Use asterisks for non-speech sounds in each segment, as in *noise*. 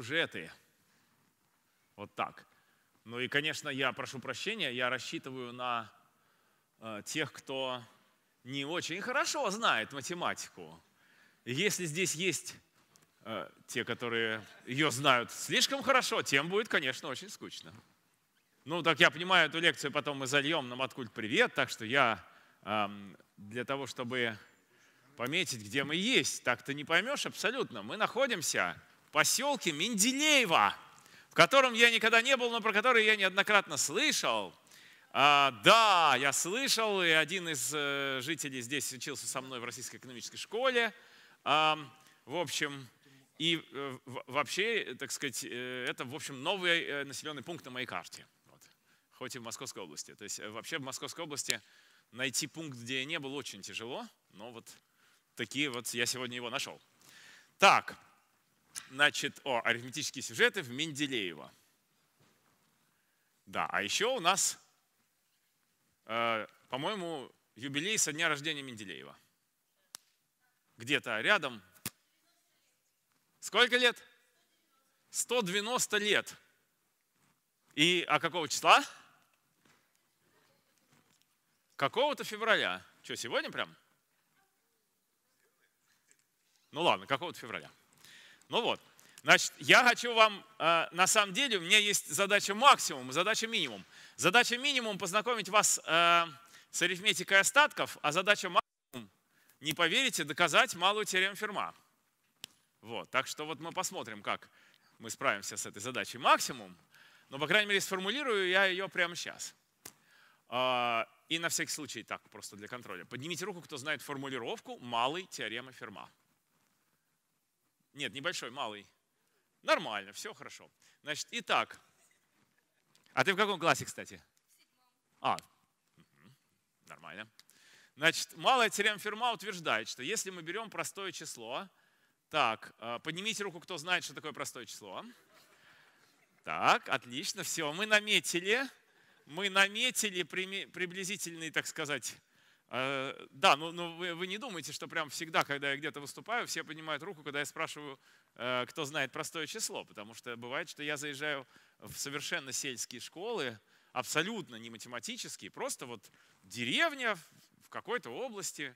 сюжеты. Вот так. Ну и, конечно, я прошу прощения, я рассчитываю на э, тех, кто не очень хорошо знает математику. Если здесь есть э, те, которые ее знают слишком хорошо, тем будет, конечно, очень скучно. Ну, так я понимаю, эту лекцию потом мы зальем на Маткульт «Привет», так что я э, для того, чтобы пометить, где мы есть, так ты не поймешь абсолютно. Мы находимся поселке Менделеева, в котором я никогда не был, но про который я неоднократно слышал. А, да, я слышал, и один из э, жителей здесь учился со мной в Российской экономической школе. А, в общем, и э, вообще, так сказать, э, это, в общем, новый населенный пункт на моей карте. Вот. Хоть и в Московской области. То есть вообще в Московской области найти пункт, где я не был, очень тяжело. Но вот такие вот я сегодня его нашел. Так, значит, о, арифметические сюжеты в Менделеева. Да, а еще у нас, э, по-моему, юбилей со дня рождения Менделеева. Где-то рядом. Сколько лет? 190 лет. И а какого числа? Какого-то февраля. Что, сегодня прям? Ну ладно, какого-то февраля. Ну вот. Значит, я хочу вам, э, на самом деле, у меня есть задача максимум задача минимум. Задача минимум – познакомить вас э, с арифметикой остатков, а задача максимум – не поверите, доказать малую теорему Ферма. Вот, так что вот мы посмотрим, как мы справимся с этой задачей максимум, но, по крайней мере, сформулирую я ее прямо сейчас. А, и на всякий случай так, просто для контроля. Поднимите руку, кто знает формулировку малой теоремы Ферма. Нет, небольшой, малый. Нормально, все хорошо. Значит, итак. А ты в каком классе, кстати? А, нормально. Значит, малая теорема Ферма утверждает, что если мы берем простое число, так, э, поднимите руку, кто знает, что такое простое число. Так, отлично, все, мы наметили, мы наметили приблизительный, так сказать, Э, да, но, ну, но ну, вы, вы не думаете, что прям всегда, когда я где-то выступаю, все поднимают руку, когда я спрашиваю, э, кто знает простое число, потому что бывает, что я заезжаю в совершенно сельские школы, абсолютно не математические, просто вот деревня в какой-то области,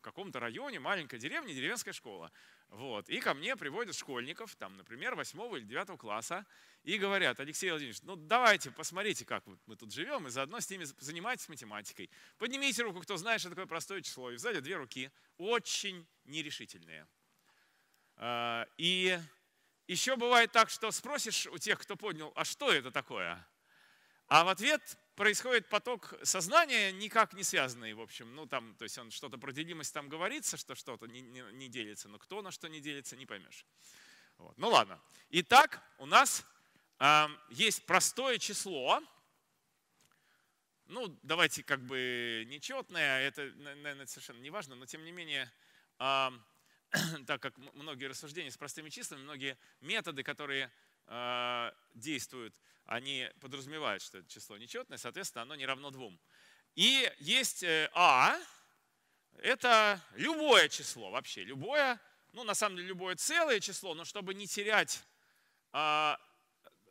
каком-то районе, маленькой деревне, деревенская школа. Вот. И ко мне приводят школьников, там, например, 8 или 9 класса, и говорят, Алексей Владимирович, ну давайте, посмотрите, как мы тут живем, и заодно с ними занимайтесь математикой. Поднимите руку, кто знает, что такое простое число. И взяли две руки, очень нерешительные. А, и еще бывает так, что спросишь у тех, кто поднял, а что это такое? А в ответ происходит поток сознания, никак не связанный, в общем. Ну, там, то есть он что-то про делимость там говорится, что что-то не, не, не делится, но кто на что не делится, не поймешь. Вот. Ну ладно. Итак, у нас э, есть простое число. Ну, давайте как бы нечетное, это, наверное, совершенно не важно, но тем не менее, э, *clears throat* так как многие рассуждения с простыми числами, многие методы, которые э, действуют, они подразумевают, что это число нечетное, соответственно, оно не равно двум. И есть э, А, это любое число вообще, любое, ну на самом деле любое целое число, но чтобы не терять, а,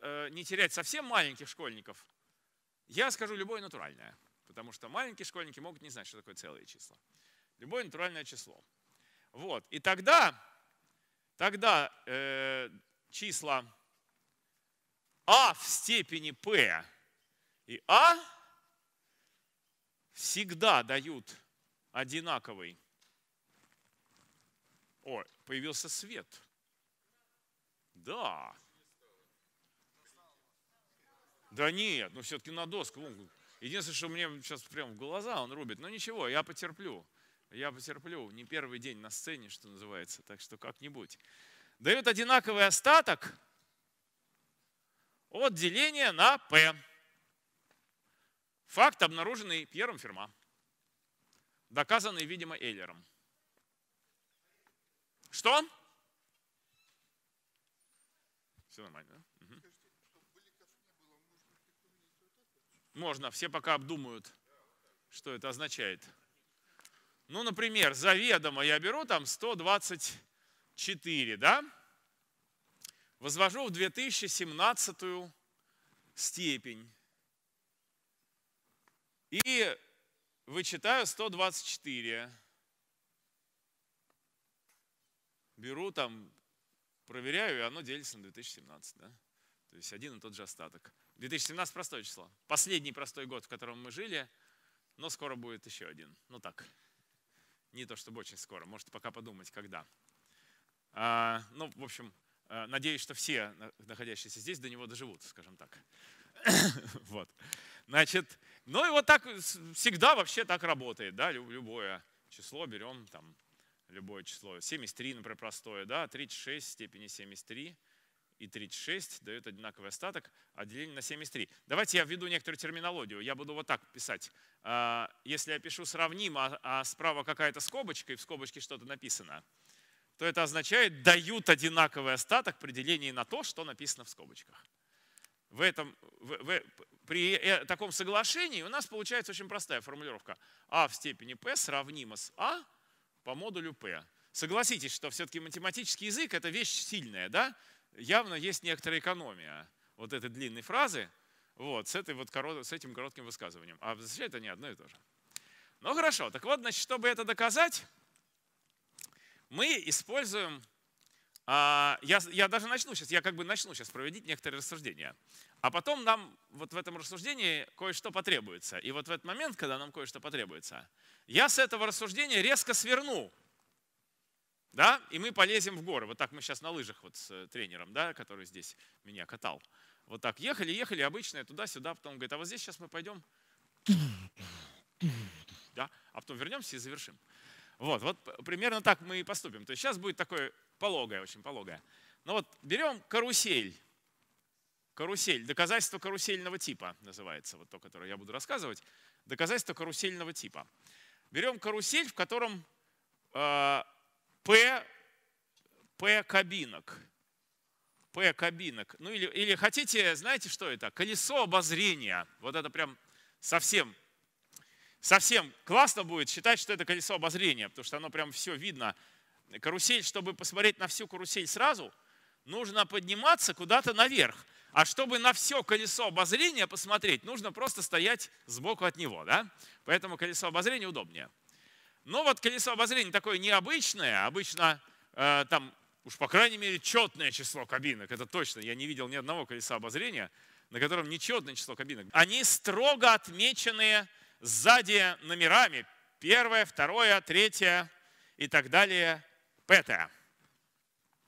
а, не терять совсем маленьких школьников, я скажу любое натуральное, потому что маленькие школьники могут не знать, что такое целое число. Любое натуральное число. Вот, и тогда, тогда э, числа а в степени P и А всегда дают одинаковый. О, появился свет. Да. Да нет, но ну все-таки на доску. Единственное, что мне сейчас прям в глаза он рубит. Но ничего, я потерплю. Я потерплю. Не первый день на сцене, что называется. Так что как-нибудь. Дают одинаковый остаток – от деления на P. Факт, обнаруженный Пьером Ферма, доказанный, видимо, Эйлером. Что? Все нормально, да? Можно, все пока обдумают, что это означает. Ну, например, заведомо я беру там 124, да? возвожу в 2017 степень. И вычитаю 124. Беру там, проверяю, и оно делится на 2017. Да? То есть один и тот же остаток. 2017 простое число. Последний простой год, в котором мы жили, но скоро будет еще один. Ну так, не то чтобы очень скоро, можете пока подумать, когда. А, ну, в общем, Э, надеюсь, что все, находящиеся здесь, до него доживут, скажем так. *coughs* вот. Значит, ну и вот так всегда вообще так работает, да, любое число берем, там, любое число. 73, например, простое, да, 36 в степени 73 и 36 дают одинаковый остаток, а деление на 73. Давайте я введу некоторую терминологию. Я буду вот так писать. А, если я пишу сравнимо, а, а справа какая-то скобочка, и в скобочке что-то написано – то это означает, дают одинаковый остаток при делении на то, что написано в скобочках. В этом, в, в, при э, таком соглашении у нас получается очень простая формулировка. А в степени p сравнимо с а по модулю p. Согласитесь, что все-таки математический язык – это вещь сильная, да? Явно есть некоторая экономия вот этой длинной фразы вот, с, этой вот корот, с этим коротким высказыванием. А возвращает они одно и то же. Ну хорошо, так вот, значит, чтобы это доказать, мы используем, а, я, я даже начну сейчас, я как бы начну сейчас проводить некоторые рассуждения, а потом нам вот в этом рассуждении кое-что потребуется. И вот в этот момент, когда нам кое-что потребуется, я с этого рассуждения резко сверну, да, и мы полезем в горы. Вот так мы сейчас на лыжах вот с э, тренером, да, который здесь меня катал. Вот так ехали, ехали, обычно туда-сюда, потом говорит, а вот здесь сейчас мы пойдем, да, а потом вернемся и завершим. Вот, вот примерно так мы и поступим. То есть сейчас будет такое пологое, очень пологое. Но ну вот берем карусель. Карусель, доказательство карусельного типа называется, вот то, которое я буду рассказывать. Доказательство карусельного типа. Берем карусель, в котором э, P, P кабинок. P кабинок. Ну или, или хотите, знаете, что это? Колесо обозрения. Вот это прям совсем совсем классно будет считать, что это колесо обозрения, потому что оно прям все видно. Карусель, чтобы посмотреть на всю карусель сразу, нужно подниматься куда-то наверх. А чтобы на все колесо обозрения посмотреть, нужно просто стоять сбоку от него. Да? Поэтому колесо обозрения удобнее. Но вот колесо обозрения такое необычное. Обычно э, там уж по крайней мере четное число кабинок. Это точно. Я не видел ни одного колеса обозрения, на котором нечетное число кабинок. Они строго отмеченные сзади номерами. Первое, второе, третье и так далее, пятое.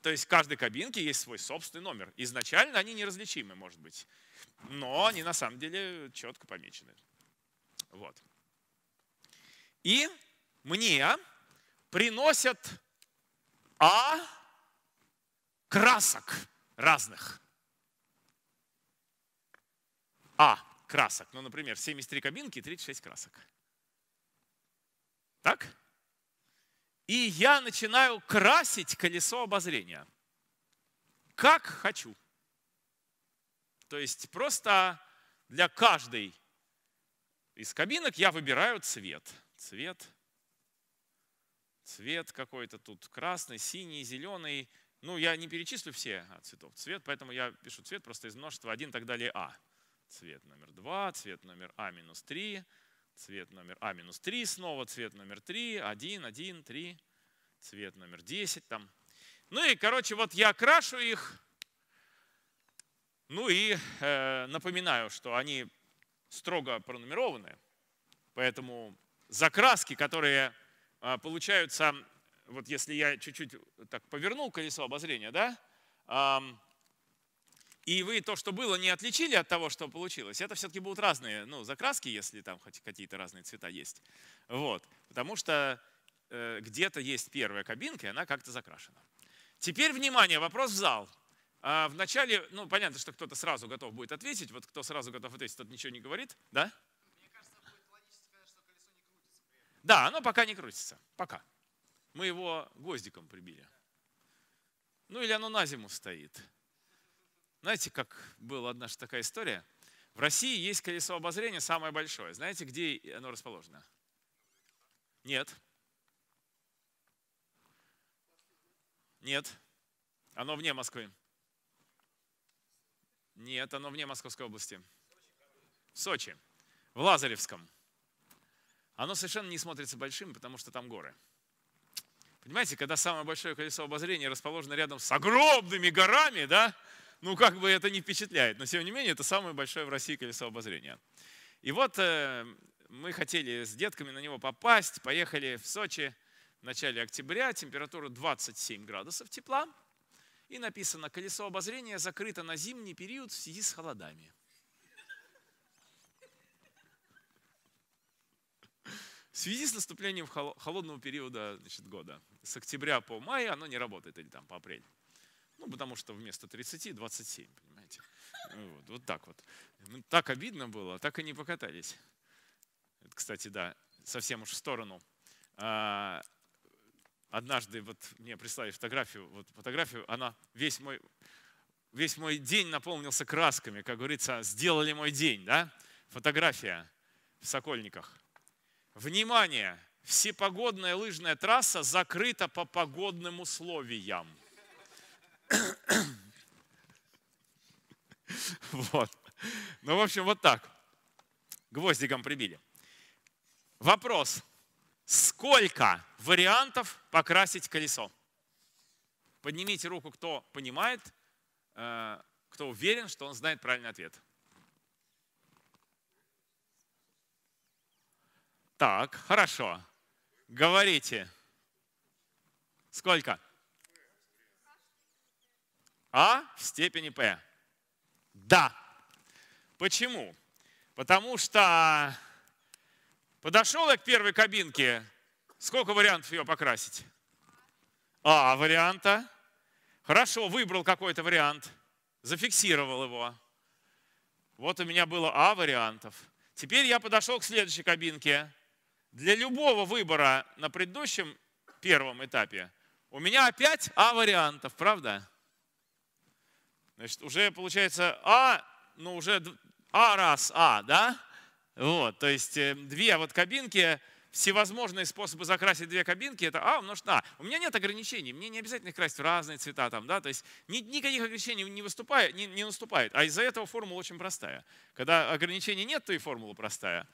То есть в каждой кабинке есть свой собственный номер. Изначально они неразличимы, может быть, но они на самом деле четко помечены. Вот. И мне приносят А красок разных. А красок. Ну, например, 73 кабинки и 36 красок. Так? И я начинаю красить колесо обозрения. Как хочу. То есть просто для каждой из кабинок я выбираю цвет. Цвет. Цвет какой-то тут красный, синий, зеленый. Ну, я не перечислю все цветов цвет, поэтому я пишу цвет просто из множества 1 и так далее А цвет номер 2, цвет номер А минус 3, цвет номер А минус 3 снова, цвет номер 3, 1, 1, 3, цвет номер 10 там. Ну и, короче, вот я крашу их, ну и э, напоминаю, что они строго пронумерованы, поэтому закраски, которые э, получаются, вот если я чуть-чуть так повернул колесо обозрения, да, э, и вы то, что было, не отличили от того, что получилось, это все-таки будут разные ну, закраски, если там хоть какие-то разные цвета есть. Вот. Потому что э, где-то есть первая кабинка, и она как-то закрашена. Теперь, внимание, вопрос в зал. А вначале, ну, понятно, что кто-то сразу готов будет ответить. Вот кто сразу готов ответить, тот ничего не говорит, да? Мне кажется, будет сказать, что колесо не крутится. Да, оно пока не крутится. Пока. Мы его гвоздиком прибили. Ну, или оно на зиму стоит. Знаете, как была однажды такая история? В России есть колесо обозрения самое большое. Знаете, где оно расположено? Нет. Нет. Оно вне Москвы. Нет, оно вне Московской области. В Сочи. В Лазаревском. Оно совершенно не смотрится большим, потому что там горы. Понимаете, когда самое большое колесо обозрения расположено рядом с огромными горами, да, ну как бы это не впечатляет, но тем не менее это самое большое в России колесо обозрения. И вот э, мы хотели с детками на него попасть, поехали в Сочи в начале октября, температура 27 градусов тепла, и написано, колесо обозрения закрыто на зимний период в связи с холодами. В связи с наступлением холодного периода значит, года, с октября по май оно не работает, или там по апрель. Ну, потому что вместо 30 27, понимаете. Вот, вот так вот. Ну, так обидно было, а так и не покатались. Это, кстати, да, совсем уж в сторону. А, однажды вот мне прислали фотографию, вот фотографию, она весь мой, весь мой день наполнился красками, как говорится, сделали мой день, да? Фотография в Сокольниках. Внимание! Всепогодная лыжная трасса закрыта по погодным условиям. *coughs* Вот. Ну, в общем, вот так. Гвоздиком прибили. Вопрос. Сколько вариантов покрасить колесо? Поднимите руку, кто понимает, э, кто уверен, что он знает правильный ответ. Так, хорошо. Говорите. Сколько? А в степени P. Да. Почему? Потому что подошел я к первой кабинке, сколько вариантов ее покрасить? А варианта. Хорошо, выбрал какой-то вариант, зафиксировал его. Вот у меня было А вариантов. Теперь я подошел к следующей кабинке. Для любого выбора на предыдущем первом этапе у меня опять А вариантов, правда? Значит, уже получается А, ну уже А раз А, да? Вот, то есть э, две вот кабинки, всевозможные способы закрасить две кабинки, это А умножить на А. У меня нет ограничений, мне не обязательно их красить в разные цвета, там, да, то есть ни, никаких ограничений не, выступает, не, не наступает, а из-за этого формула очень простая. Когда ограничений нет, то и формула простая.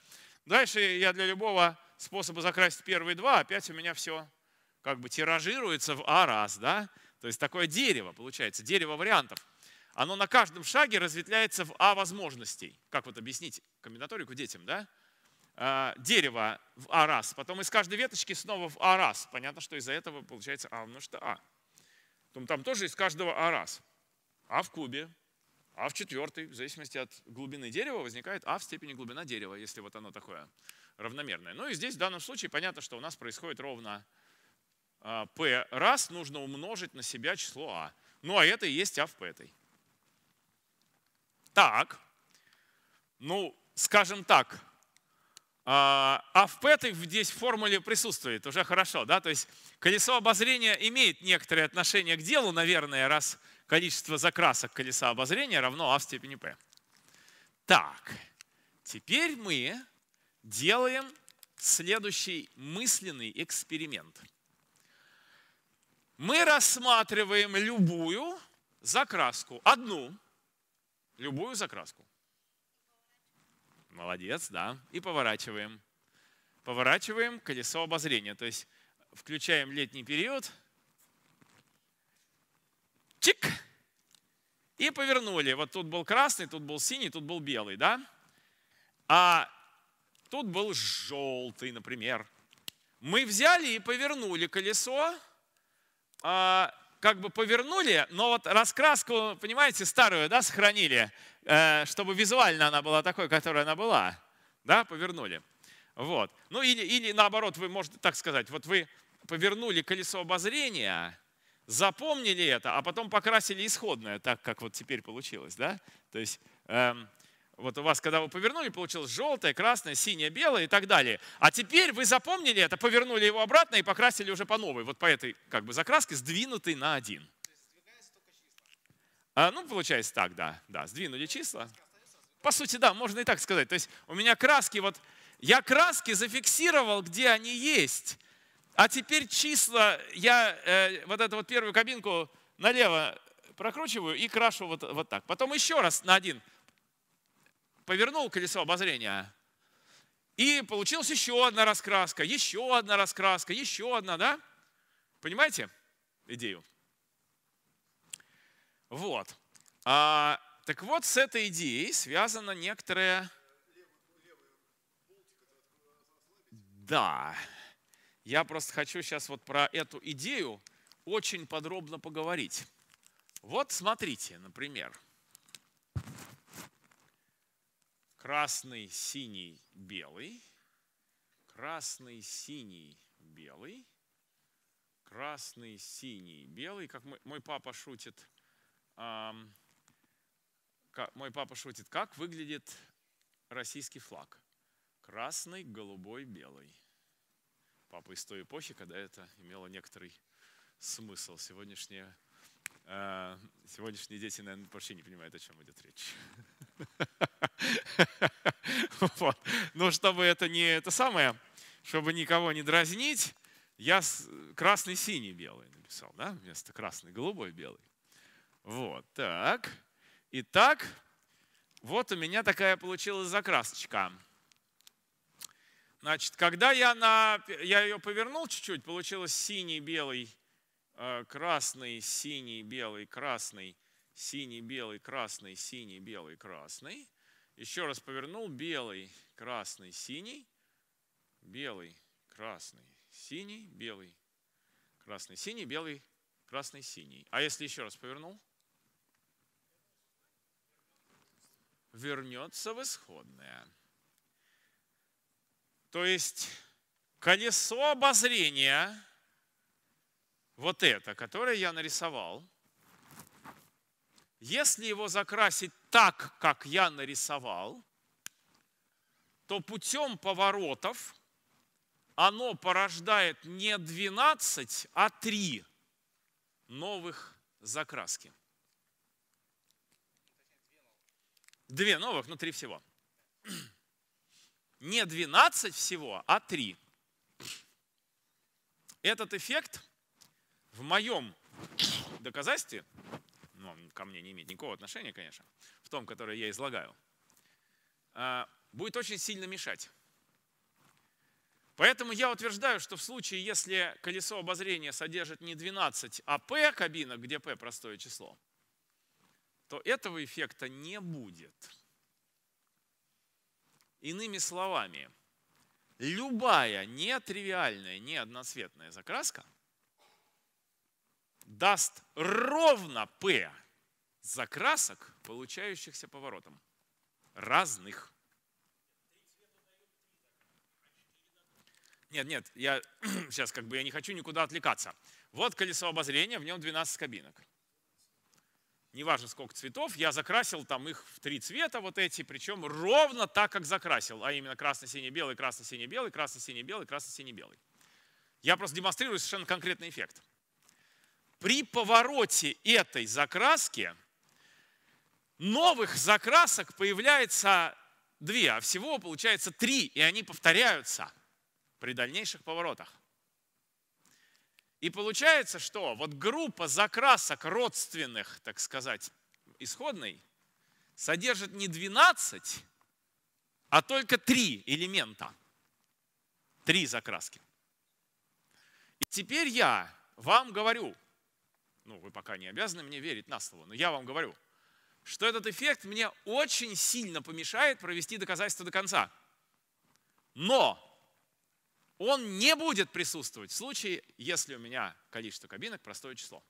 Дальше я для любого способа закрасить первые два, опять у меня все как бы тиражируется в А раз, да, то есть такое дерево получается, дерево вариантов оно на каждом шаге разветвляется в А возможностей. Как вот объяснить комбинаторику детям, да? А, дерево в А раз, потом из каждой веточки снова в А раз. Понятно, что из-за этого получается А умножить А. Потом там тоже из каждого А раз. А в кубе, А в четвертой, в зависимости от глубины дерева, возникает А в степени глубина дерева, если вот оно такое равномерное. Ну и здесь в данном случае понятно, что у нас происходит ровно P а, раз нужно умножить на себя число А. Ну а это и есть А в P этой. Так, ну, скажем так, а, а в АВП здесь в формуле присутствует, уже хорошо, да? То есть колесо обозрения имеет некоторое отношение к делу, наверное, раз количество закрасок колеса обозрения равно А в степени P. Так, теперь мы делаем следующий мысленный эксперимент. Мы рассматриваем любую закраску, одну, Любую закраску. Молодец, да. И поворачиваем. Поворачиваем колесо обозрения. То есть включаем летний период. Чик! И повернули. Вот тут был красный, тут был синий, тут был белый, да? А тут был желтый, например. Мы взяли и повернули колесо а, как бы повернули, но вот раскраску, понимаете, старую, да, сохранили, э, чтобы визуально она была такой, которая она была, да, повернули. Вот. Ну или, или наоборот, вы можете так сказать, вот вы повернули колесо обозрения, запомнили это, а потом покрасили исходное, так как вот теперь получилось, да? То есть эм, вот у вас, когда вы повернули, получилось желтое, красное, синее, белое и так далее. А теперь вы запомнили это, повернули его обратно и покрасили уже по новой, вот по этой как бы закраске, сдвинутый на один. А, ну, получается так, да, да, сдвинули числа. По сути, да, можно и так сказать. То есть у меня краски, вот я краски зафиксировал, где они есть, а теперь числа, я э, вот эту вот первую кабинку налево прокручиваю и крашу вот, вот так. Потом еще раз на один повернул колесо обозрения, и получилась еще одна раскраска, еще одна раскраска, еще одна, да? Понимаете идею? Вот. А, так вот, с этой идеей связано некоторое... Да. Я просто хочу сейчас вот про эту идею очень подробно поговорить. Вот смотрите, например красный, синий, белый, красный, синий, белый, красный, синий, белый. Как мой, мой папа шутит, эм, как, мой папа шутит, как выглядит российский флаг? Красный, голубой, белый. Папа из той эпохи, когда это имело некоторый смысл. Сегодняшнее а, сегодняшние дети, наверное, вообще не понимают, о чем идет речь. *laughs* Вот. Но чтобы это не это самое, чтобы никого не дразнить, я красный, синий, белый написал, да, вместо красный, голубой, белый. Вот, так. Итак, вот у меня такая получилась закрасочка. Значит, когда я, на, я ее повернул чуть-чуть, получилось синий, белый, Э, красный, синий, белый, красный, синий, белый, красный, синий, белый, красный. Еще раз повернул белый, красный, синий, белый, красный, синий, белый, красный, синий, белый, красный, синий. А если еще раз повернул? Вернется в исходное. То есть колесо обозрения – вот это, которое я нарисовал, если его закрасить так, как я нарисовал, то путем поворотов оно порождает не 12, а 3 новых закраски. Две новых, но ну, три всего. *clears throat* Не 12 всего, а 3. Этот эффект – в моем доказательстве, ну, он ко мне не имеет никакого отношения, конечно, в том, которое я излагаю, а, будет очень сильно мешать. Поэтому я утверждаю, что в случае, если колесо обозрения содержит не 12, а P кабинок, где P простое число, то этого эффекта не будет. Иными словами, любая нетривиальная, не одноцветная закраска – даст ровно P закрасок, получающихся поворотом. Разных. Нет, нет, я *clears throat* сейчас как бы я не хочу никуда отвлекаться. Вот колесо обозрения, в нем 12 кабинок. Неважно, сколько цветов, я закрасил там их в три цвета вот эти, причем ровно так, как закрасил, а именно красно-синий-белый, красно-синий-белый, красно-синий-белый, красно-синий-белый. Я просто демонстрирую совершенно конкретный эффект при повороте этой закраски новых закрасок появляется две, а всего получается три, и они повторяются при дальнейших поворотах. И получается, что вот группа закрасок родственных, так сказать, исходной, содержит не 12, а только три элемента. Три закраски. И теперь я вам говорю, ну, вы пока не обязаны мне верить на слово, но я вам говорю, что этот эффект мне очень сильно помешает провести доказательство до конца. Но он не будет присутствовать в случае, если у меня количество кабинок простое число.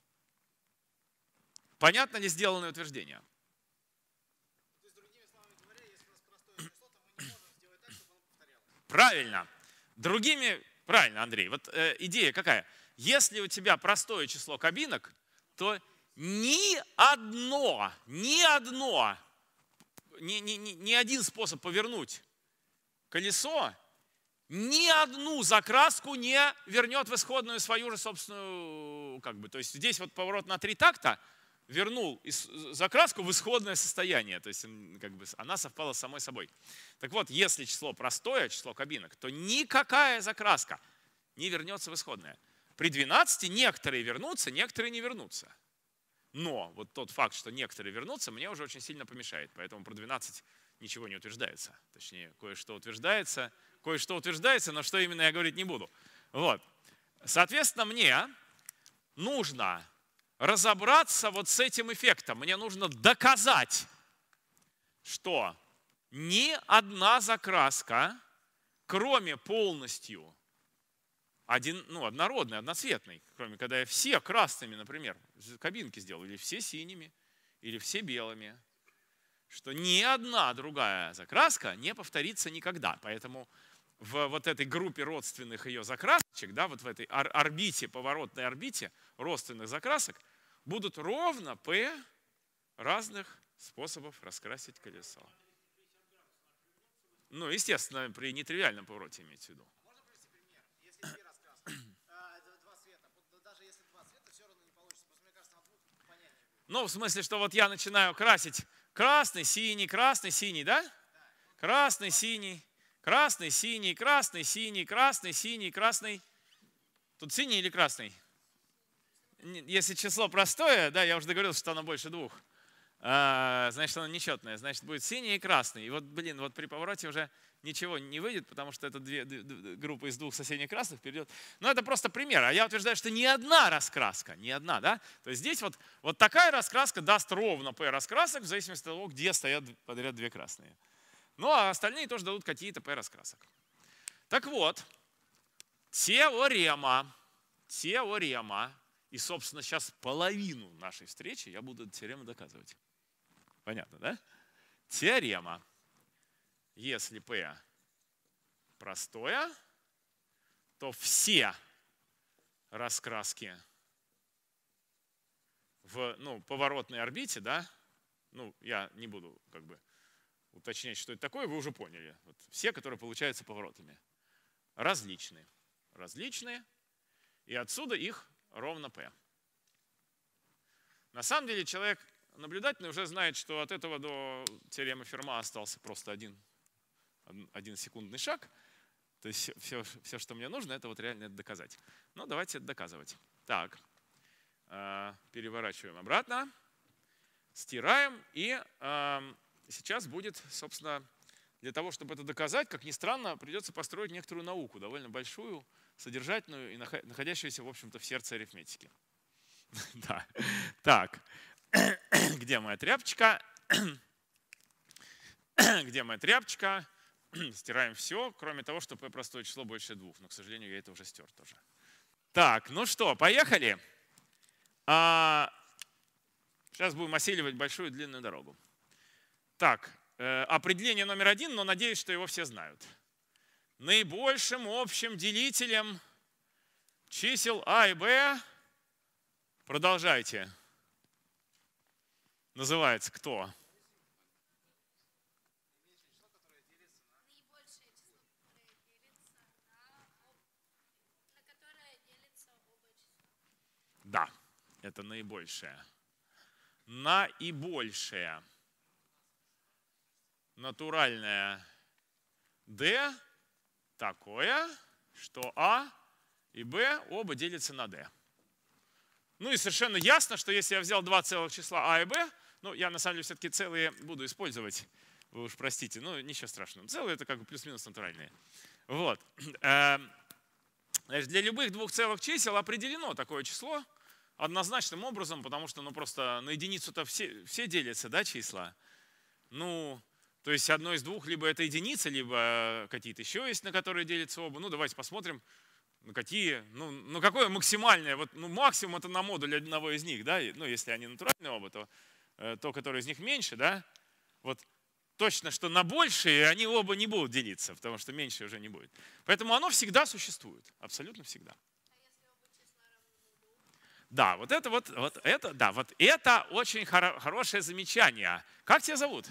Понятно ли сделанное утверждение? Правильно. Другими, правильно, Андрей. Вот э, идея какая? Если у тебя простое число кабинок, то ни одно, ни одно, ни, ни, ни один способ повернуть колесо, ни одну закраску не вернет в исходную свою же собственную, как бы, то есть здесь вот поворот на три такта вернул закраску в исходное состояние, то есть как бы она совпала с самой собой. Так вот, если число простое, число кабинок, то никакая закраска не вернется в исходное – при 12 некоторые вернутся, некоторые не вернутся. Но вот тот факт, что некоторые вернутся, мне уже очень сильно помешает. Поэтому про 12 ничего не утверждается. Точнее, кое-что утверждается, кое-что утверждается, но что именно я говорить не буду. Вот. Соответственно, мне нужно разобраться вот с этим эффектом. Мне нужно доказать, что ни одна закраска, кроме полностью один, ну, однородный, одноцветный, кроме когда я все красными, например, кабинки сделал, или все синими, или все белыми, что ни одна другая закраска не повторится никогда. Поэтому в вот этой группе родственных ее закрасочек, да, вот в этой орбите, поворотной орбите родственных закрасок, будут ровно P разных способов раскрасить колесо. Ну, естественно, при нетривиальном повороте иметь в виду. А, ну, ну, в смысле, что вот я начинаю красить красный, синий, красный, синий, да? Красный, синий, красный, синий, красный, синий, красный, синий, красный. Тут синий или красный? Если число простое, да, я уже договорился, что оно больше двух, а, значит, оно нечетное, значит, будет синий и красный. И вот, блин, вот при повороте уже ничего не выйдет, потому что это две, две группы из двух соседних красок перейдет. Но это просто пример. А я утверждаю, что ни одна раскраска, ни одна, да? То есть здесь вот, вот такая раскраска даст ровно P раскрасок в зависимости от того, где стоят подряд две красные. Ну, а остальные тоже дадут какие-то P раскрасок. Так вот, теорема, теорема, и, собственно, сейчас половину нашей встречи я буду эту теорему доказывать. Понятно, да? Теорема если P простое, то все раскраски в ну, поворотной орбите, да, ну, я не буду как бы уточнять, что это такое, вы уже поняли. Вот все, которые получаются поворотами, различные. Различные, и отсюда их ровно P. На самом деле человек наблюдательный уже знает, что от этого до теоремы Ферма остался просто один один секундный шаг. То есть все, все, что мне нужно, это вот реально это доказать. Но давайте это доказывать. Так, а, переворачиваем обратно, стираем. И сейчас будет, собственно, для того, чтобы это доказать, как ни странно, придется построить некоторую науку, довольно большую, содержательную и находящуюся, в общем-то, в сердце арифметики. *laughs* Да. Так, *coughs* где моя тряпочка? *coughs* Где моя тряпочка? *clears throat* стираем все, кроме того, чтобы простое число больше двух. Но, к сожалению, я это уже стер тоже. Так, ну что, поехали. А, сейчас будем осиливать большую длинную дорогу. Так, э, определение номер один, но надеюсь, что его все знают. Наибольшим общим делителем чисел А и Б, продолжайте, называется кто? Кто? – это наибольшее. Наибольшее. Натуральное D такое, что А и Б оба делятся на D. Ну и совершенно ясно, что если я взял два целых числа А и Б, ну я на самом деле все-таки целые буду использовать, вы уж простите, ну ничего страшного. Целые это как бы плюс-минус натуральные. Вот. Эм, значит, для любых двух целых чисел определено такое число, однозначным образом, потому что, ну, просто на единицу-то все, все делятся, да, числа? Ну, то есть одно из двух, либо это единица, либо э, какие-то еще есть, на которые делятся оба. Ну, давайте посмотрим, на какие, ну, ну какое максимальное, вот, ну, максимум это на модуль одного из них, да, ну, если они натуральные оба, то э, то, которое из них меньше, да, вот точно, что на большие они оба не будут делиться, потому что меньше уже не будет. Поэтому оно всегда существует, абсолютно всегда. Да, вот это вот, вот это, да, вот это очень хоро хорошее замечание. Как тебя зовут?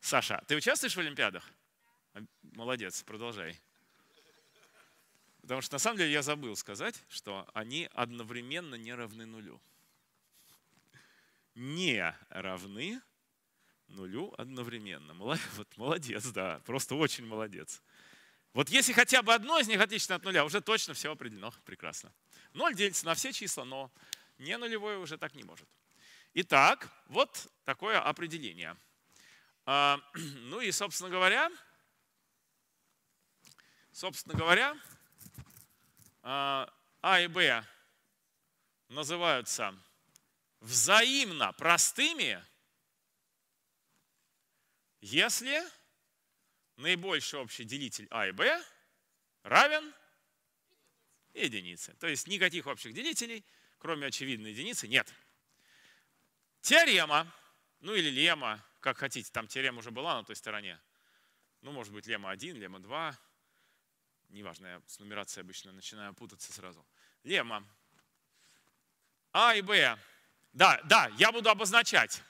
Саша. Саша, ты участвуешь в Олимпиадах? Да. Молодец, продолжай. Потому что на самом деле я забыл сказать, что они одновременно не равны нулю. Не равны нулю одновременно. Молодец, *laughs* вот молодец, да, просто очень молодец. Вот если хотя бы одно из них отлично от нуля, уже точно все определено прекрасно. Ноль делится на все числа, но не нулевое уже так не может. Итак, вот такое определение. А, *clears throat* ну и, собственно говоря, собственно говоря, А, а и Б называются взаимно простыми, если наибольший общий делитель А и Б равен единице. То есть никаких общих делителей, кроме очевидной единицы, нет. Теорема, ну или лема, как хотите, там теорема уже была на той стороне. Ну, может быть, лема 1, лема 2, неважно, я с нумерацией обычно начинаю путаться сразу. Лема. А и Б. Да, да, я буду обозначать.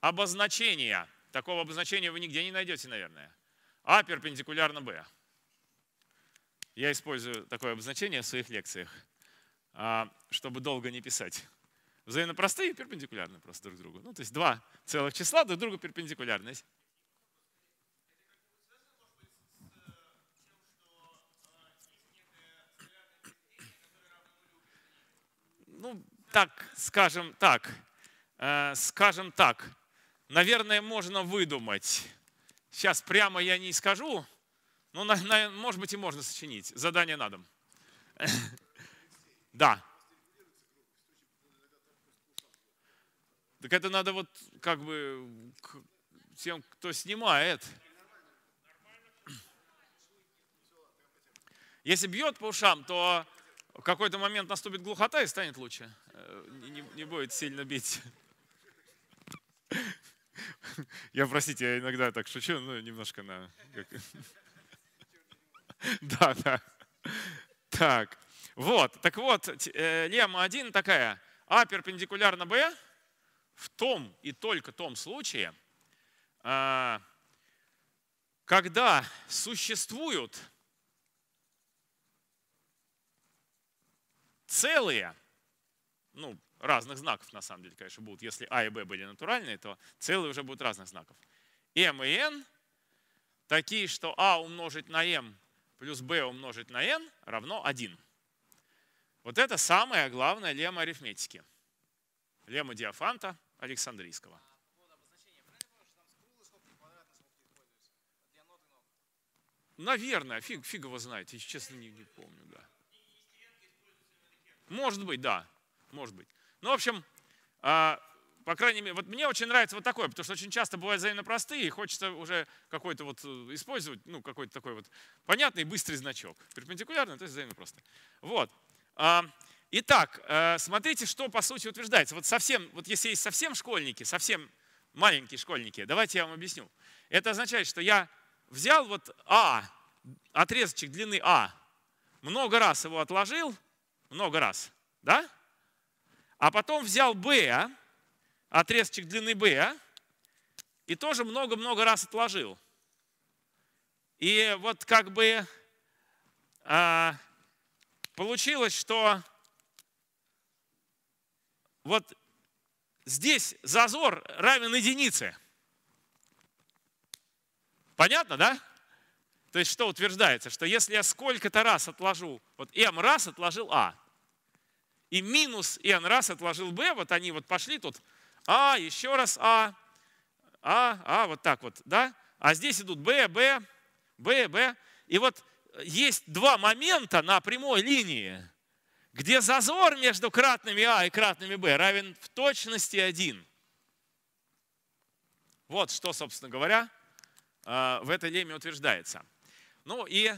Обозначение. Такого обозначения вы нигде не найдете, наверное. А перпендикулярно б. Я использую такое обозначение в своих лекциях, а, чтобы долго не писать. Взаимно простые и перпендикулярны просто друг другу. Ну, то есть два целых числа друг другу перпендикулярны. ну, так, скажем так, э, скажем так, наверное, можно выдумать сейчас прямо я не скажу, но, на, на, может быть, и можно сочинить. Задание на дом. *laughs* Да. Так это надо вот как бы к тем, кто снимает. Если бьет по ушам, то в какой-то момент наступит глухота и станет лучше. Э, не, не будет сильно бить. *laughs* Я, простите, я иногда так шучу, но немножко на... *laughs* Да, да. Так, вот, так вот, э, лемма 1 такая, А перпендикулярно Б в том и только том случае, а, когда существуют целые, ну, разных знаков, на самом деле, конечно, будут. Если А и Б были натуральные, то целые уже будут разных знаков. М и Н такие, что А умножить на М плюс b умножить на n равно 1. Вот это самая главная лемма арифметики. Лемма Диафанта Александрийского. Наверное, фиг, фиг его знает, если честно, не, не помню, да. Может быть, да, может быть. Ну, в общем, а, по крайней мере, вот мне очень нравится вот такое, потому что очень часто бывают взаимно простые, и хочется уже какой-то вот э, использовать, ну, какой-то такой вот понятный быстрый значок. Перпендикулярно, то есть взаимно просто. Вот. А, итак, э, смотрите, что по сути утверждается. Вот совсем, вот если есть совсем школьники, совсем маленькие школьники, давайте я вам объясню. Это означает, что я взял вот А, отрезочек длины А, много раз его отложил, много раз, да? А потом взял БА, отрезочек длины БА, и тоже много-много раз отложил. И вот как бы а, получилось, что вот здесь зазор равен единице. Понятно, да? То есть что утверждается? Что если я сколько-то раз отложу, вот m раз отложил а, и минус n раз отложил b, вот они вот пошли тут, а, еще раз а, а, а, вот так вот, да? А здесь идут b, b, b, b. И вот есть два момента на прямой линии, где зазор между кратными а и кратными b равен в точности 1. Вот что, собственно говоря, э, в этой леме утверждается. Ну и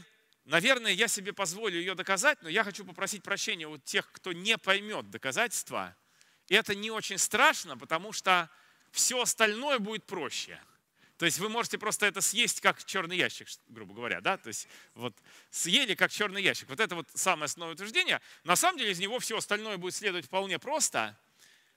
Наверное, я себе позволю ее доказать, но я хочу попросить прощения у тех, кто не поймет доказательства. И это не очень страшно, потому что все остальное будет проще. То есть вы можете просто это съесть как черный ящик, грубо говоря, да? То есть вот съели как черный ящик. Вот это вот самое основное утверждение. На самом деле из него все остальное будет следовать вполне просто,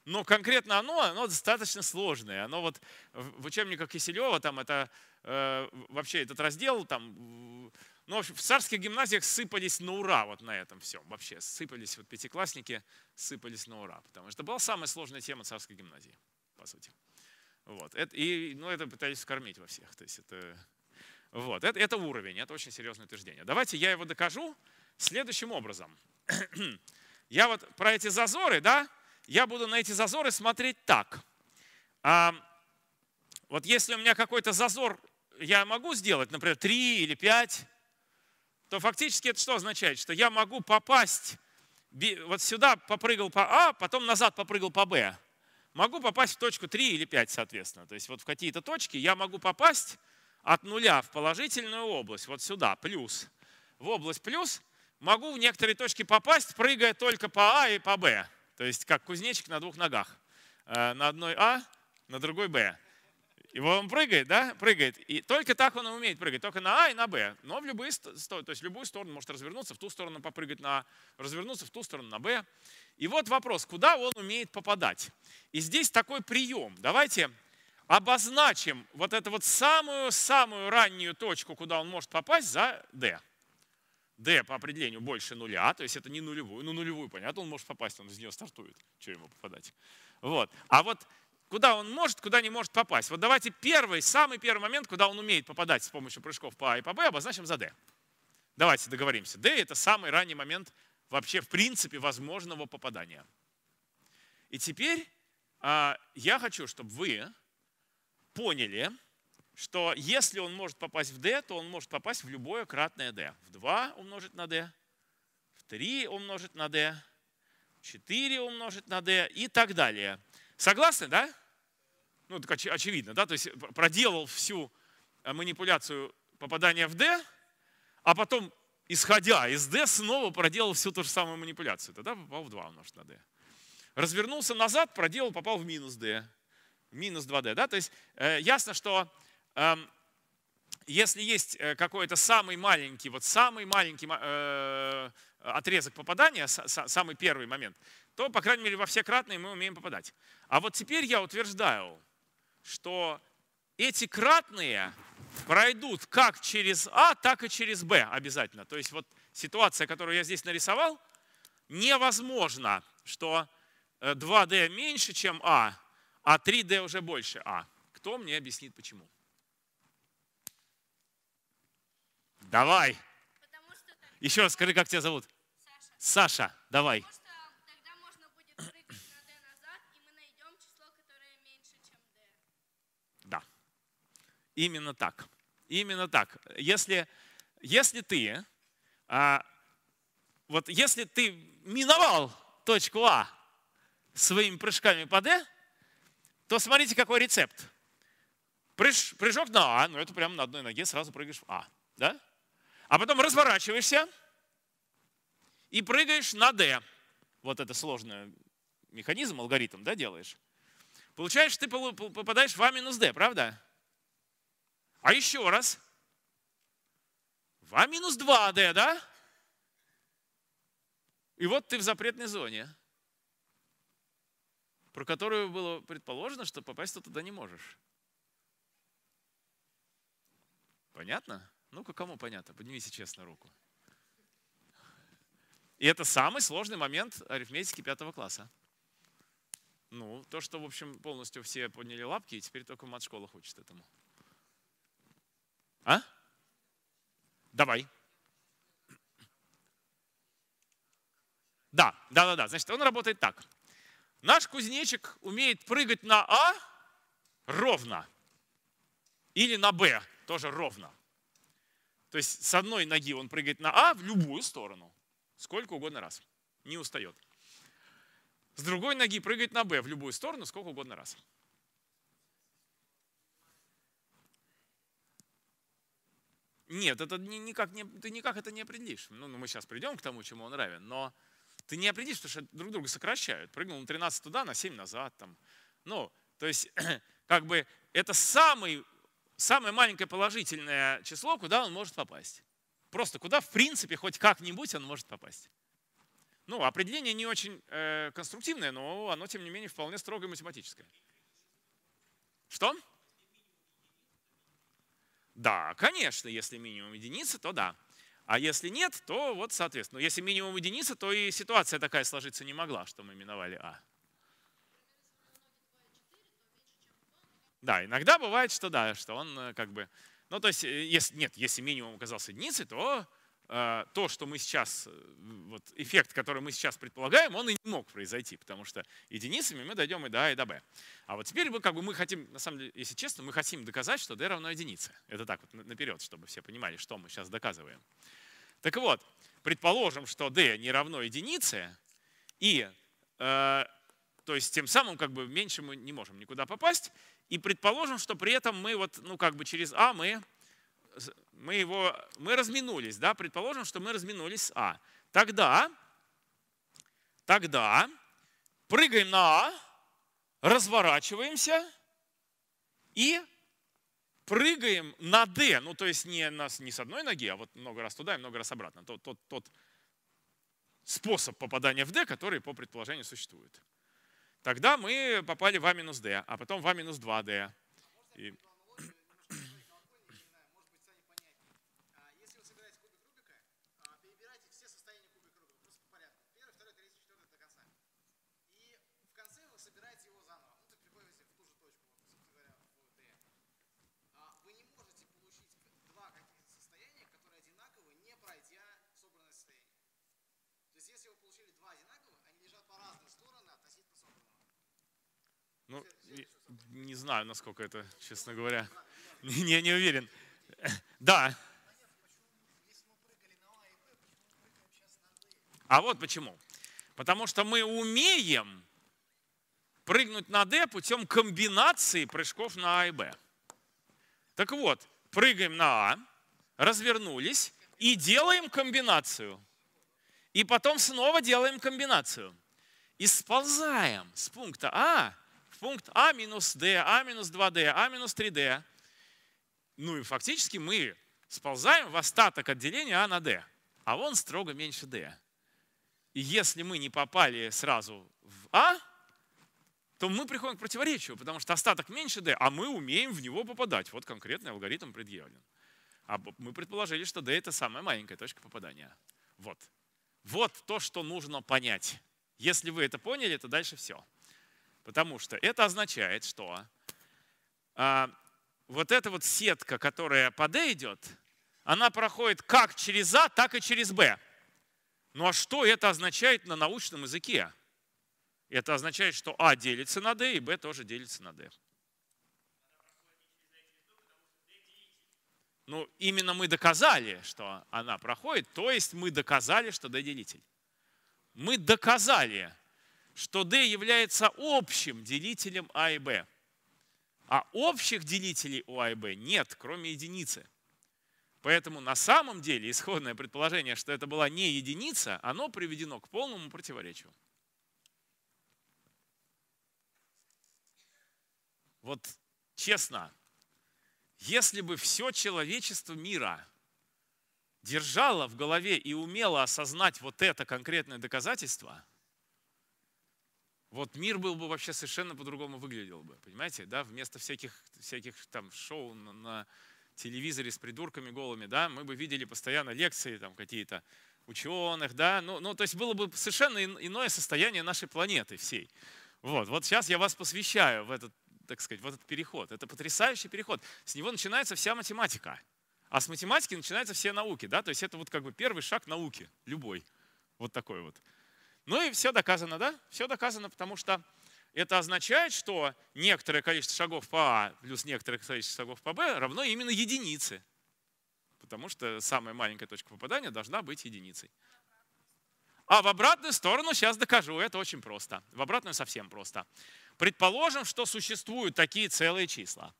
но конкретно оно, оно достаточно сложное. Оно вот в учебниках Киселева, там это э, вообще этот раздел, там ну, в общем, в царских гимназиях сыпались на ура вот на этом всем. Вообще, сыпались вот пятиклассники, сыпались на ура. Потому что это была самая сложная тема царской гимназии, по сути. Вот. Это, и, ну, это пытались кормить во всех. То есть это, вот. это, это уровень, это очень серьезное утверждение. Давайте я его докажу следующим образом. *clears throat* я вот про эти зазоры, да, я буду на эти зазоры смотреть так. А, вот если у меня какой-то зазор, я могу сделать, например, 3 или 5, то фактически это что означает? Что я могу попасть, вот сюда попрыгал по А, потом назад попрыгал по Б. Могу попасть в точку 3 или 5, соответственно. То есть вот в какие-то точки я могу попасть от нуля в положительную область, вот сюда, плюс. В область плюс могу в некоторые точки попасть, прыгая только по А и по Б. То есть как кузнечик на двух ногах. Э, на одной А, на другой Б. И он прыгает, да, прыгает. И только так он умеет прыгать, только на А и на Б. Но в любую сторону, то есть в любую сторону может развернуться, в ту сторону попрыгать на А, развернуться в ту сторону на Б. И вот вопрос, куда он умеет попадать? И здесь такой прием. Давайте обозначим вот эту вот самую-самую раннюю точку, куда он может попасть, за D. D по определению больше нуля, то есть это не нулевую, ну нулевую, понятно, он может попасть, он из нее стартует, что ему попадать. Вот. А вот куда он может, куда не может попасть. Вот давайте первый, самый первый момент, куда он умеет попадать с помощью прыжков по А и по Б, обозначим за D. Давайте договоримся. D – это самый ранний момент вообще, в принципе, возможного попадания. И теперь а, я хочу, чтобы вы поняли, что если он может попасть в D, то он может попасть в любое кратное D. В 2 умножить на D, в 3 умножить на D, 4 умножить на D и так далее. Согласны, да? ну, так оч, очевидно, да, то есть э, проделал всю э, манипуляцию попадания в D, а потом, исходя из D, снова проделал всю ту же самую манипуляцию. Тогда попал в 2 умножить на D. Развернулся назад, проделал, попал в минус D. Минус 2D, да, то есть э, ясно, что э, если есть э, какой-то самый маленький, вот самый маленький э, отрезок попадания, самый первый момент, то, по крайней мере, во все кратные мы умеем попадать. А вот теперь я утверждаю, что эти кратные пройдут как через А, так и через Б обязательно. То есть вот ситуация, которую я здесь нарисовал, невозможно, что 2D э, меньше, чем А, а 3D уже больше А. Кто мне объяснит, почему? Давай. Еще раз скажи, как тебя зовут? Саша. Саша, давай. Может, Именно так. Именно так. Если, если ты, а, вот если ты миновал точку А своими прыжками по Д, э, то смотрите, какой рецепт. Прыж, прыжок на А, ну это прямо на одной ноге, сразу прыгаешь в А. Да? А потом разворачиваешься и прыгаешь на Д. Э. Вот это сложный механизм, алгоритм, да, делаешь. Получаешь, ты попадаешь в А минус D, правда? А еще раз. 2 минус 2D, да? И вот ты в запретной зоне, про которую было предположено, что попасть ты туда не можешь. Понятно? Ну-ка, кому понятно? Поднимите честно руку. И это самый сложный момент арифметики пятого класса. Ну, то, что, в общем, полностью все подняли лапки, и теперь только в мат учат этому. А? Давай. Да, да, да, да. Значит, он работает так. Наш кузнечик умеет прыгать на А ровно. Или на Б тоже ровно. То есть с одной ноги он прыгает на А в любую сторону. Сколько угодно раз. Не устает. С другой ноги прыгает на Б в любую сторону сколько угодно раз. Нет, это никак не, ты никак это не определишь. Ну, ну мы сейчас придем к тому, чему он равен, но ты не определишь, потому что друг друга сокращают. Прыгнул на 13 туда, на 7 назад. Там. Ну, то есть, *clears throat* как бы, это самый, самое маленькое положительное число, куда он может попасть. Просто куда, в принципе, хоть как-нибудь он может попасть. Ну, определение не очень э, конструктивное, но оно, тем не менее, вполне строгое математическое. Что? Да, конечно, если минимум единица, то да. А если нет, то вот соответственно. Ну, если минимум единица, то и ситуация такая сложиться не могла, что мы именовали А. Да, иногда бывает, что да, что он э, как бы... Ну, то есть, э, если, нет, если минимум оказался единицей, то Э, то, что мы сейчас, э, вот эффект, который мы сейчас предполагаем, он и не мог произойти, потому что единицами мы дойдем и до А, и до Б. А вот теперь мы, как бы мы хотим, на самом деле, если честно, мы хотим доказать, что D равно единице. Это так вот наперед, чтобы все понимали, что мы сейчас доказываем. Так вот, предположим, что D не равно единице, и э, то есть тем самым как бы меньше мы не можем никуда попасть. И предположим, что при этом мы вот, ну как бы через А мы мы его, мы разминулись, да, предположим, что мы разминулись с А. Тогда, тогда прыгаем на А, разворачиваемся и прыгаем на Д. ну то есть не, на, не с одной ноги, а вот много раз туда и много раз обратно. Тот, тот, тот способ попадания в D, который по предположению существует. Тогда мы попали в А минус D, а потом в А минус 2D. И... всего получили два одинаковых, они лежат по разные стороны относительно собранного. Ну, не, не знаю, насколько это, честно говоря. *laughs* Не, не уверен. *laughs* Да. А вот почему. Потому что мы умеем прыгнуть на D путем комбинации прыжков на А и Б. Так вот, прыгаем на А, развернулись и делаем комбинацию. И потом снова делаем комбинацию. И сползаем с пункта А в пункт А минус D, А минус 2D, А минус 3D. Ну и фактически мы сползаем в остаток отделения А на D, а он строго меньше D. И если мы не попали сразу в А, то мы приходим к противоречию, потому что остаток меньше D, а мы умеем в него попадать. Вот конкретный алгоритм предъявлен. А мы предположили, что D это самая маленькая точка попадания. Вот. Вот то, что нужно понять. Если вы это поняли, то дальше все. Потому что это означает, что а, вот эта вот сетка, которая по D «э» идет, она проходит как через А, так и через Б. Ну а что это означает на научном языке? Это означает, что А делится на D, и Б тоже делится на D. Ну, именно мы доказали, что она проходит, то есть мы доказали, что D делитель. Мы доказали, что D является общим делителем А и Б. А общих делителей у А и Б нет, кроме единицы. Поэтому на самом деле исходное предположение, что это была не единица, оно приведено к полному противоречию. Вот честно, если бы все человечество мира держало в голове и умело осознать вот это конкретное доказательство, вот мир был бы вообще совершенно по-другому выглядел бы, понимаете, да, вместо всяких, всяких там шоу на, на телевизоре с придурками голыми, да, мы бы видели постоянно лекции там какие-то ученых, да, ну, ну, то есть было бы совершенно иное состояние нашей планеты всей. Вот, вот сейчас я вас посвящаю в этот так сказать, вот этот переход. Это потрясающий переход. С него начинается вся математика. А с математики начинаются все науки. Да? То есть это вот как бы первый шаг науки, любой. Вот такой вот. Ну и все доказано, да? Все доказано, потому что это означает, что некоторое количество шагов по А плюс некоторое количество шагов по Б равно именно единице. Потому что самая маленькая точка попадания должна быть единицей. А в обратную сторону сейчас докажу, это очень просто. В обратную совсем просто. Предположим, что существуют такие целые числа.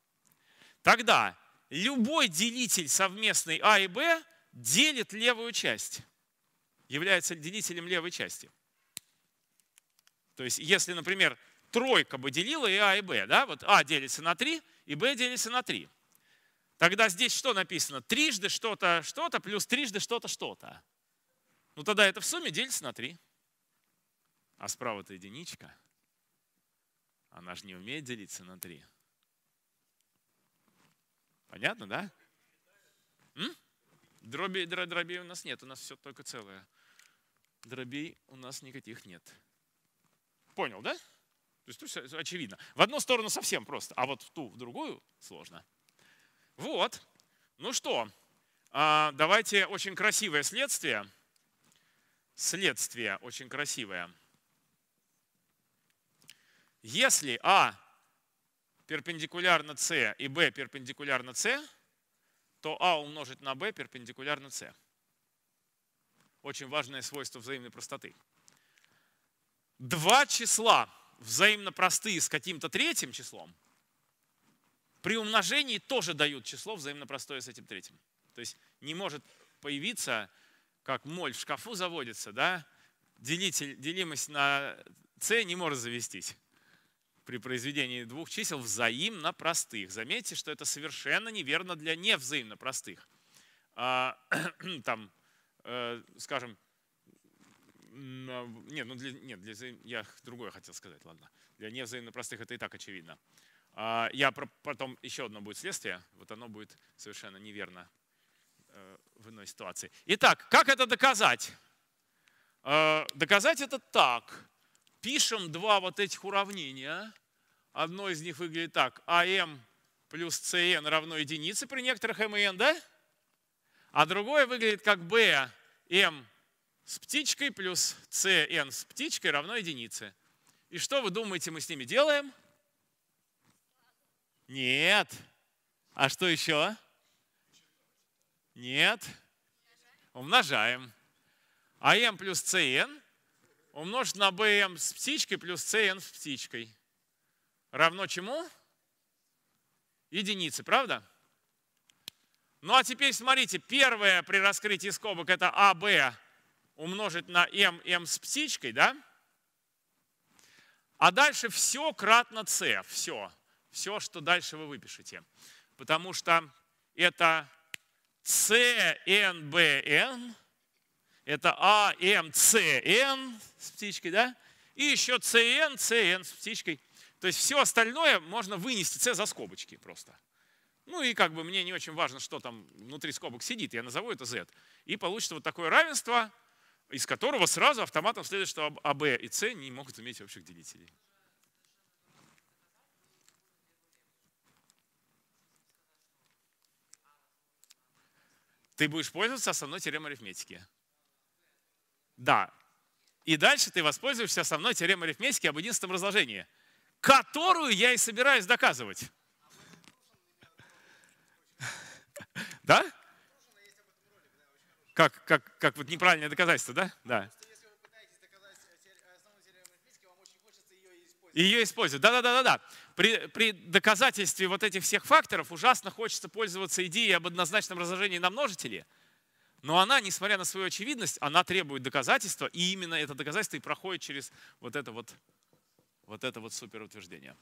Тогда любой делитель совместный А и Б делит левую часть, является делителем левой части. То есть, если, например, тройка бы делила и А, и Б, да, вот А делится на 3, и Б делится на 3. Тогда здесь что написано? Трижды что-то, что-то, плюс трижды что-то, что-то. Ну тогда это в сумме делится на 3. А справа-то единичка. Она же не умеет делиться на 3. Понятно, да? М? Дроби, дробей у нас нет, у нас все только целое. Дробей у нас никаких нет. Понял, да? То есть тут очевидно. В одну сторону совсем просто, а вот в ту, в другую сложно. Вот. Ну что, а, давайте очень красивое следствие следствие очень красивое. Если А перпендикулярно С и Б перпендикулярно С, то А умножить на Б перпендикулярно С. Очень важное свойство взаимной простоты. Два числа взаимно простые с каким-то третьим числом при умножении тоже дают число взаимно простое с этим третьим. То есть не может появиться как моль в шкафу заводится, да, делитель, делимость на c не может завестись при произведении двух чисел взаимно простых. Заметьте, что это совершенно неверно для невзаимно простых. А, *clears throat* там, э, скажем, а, нет, ну для, нет, для, я другое хотел сказать, ладно. Для невзаимно простых это и так очевидно. А, я про, потом еще одно будет следствие, вот оно будет совершенно неверно Э, в иной ситуации. Итак, как это доказать? Э, доказать это так. Пишем два вот этих уравнения. Одно из них выглядит так. АМ плюс CN равно единице при некоторых М и n, да? А другое выглядит как БМ с птичкой плюс CN с птичкой равно единице. И что вы думаете, мы с ними делаем? Нет. А что еще? Нет. Умножаем. АМ плюс СН умножить на БМ с птичкой плюс СН с птичкой. Равно чему? Единице, правда? Ну а теперь смотрите, первое при раскрытии скобок это АБ умножить на М, М с птичкой, да? А дальше все кратно С, все, все, что дальше вы выпишете. Потому что это CNBN, это AMCN а с птичкой, да? И еще CN, CN с птичкой. То есть все остальное можно вынести C за скобочки просто. Ну и как бы мне не очень важно, что там внутри скобок сидит, я назову это Z. И получится вот такое равенство, из которого сразу автоматом следует, что АБ а, и С не могут иметь общих делителей. ты будешь пользоваться основной теоремой арифметики. Да. И дальше ты воспользуешься основной теоремой арифметики об единственном разложении, которую я и собираюсь доказывать. Да? Как, как, как вот неправильное доказательство, да? Да. Ее использовать. Да, да, да, да, да при, при доказательстве вот этих всех факторов ужасно хочется пользоваться идеей об однозначном разложении на множители, но она, несмотря на свою очевидность, она требует доказательства, и именно это доказательство и проходит через вот это вот, вот, это вот суперутверждение.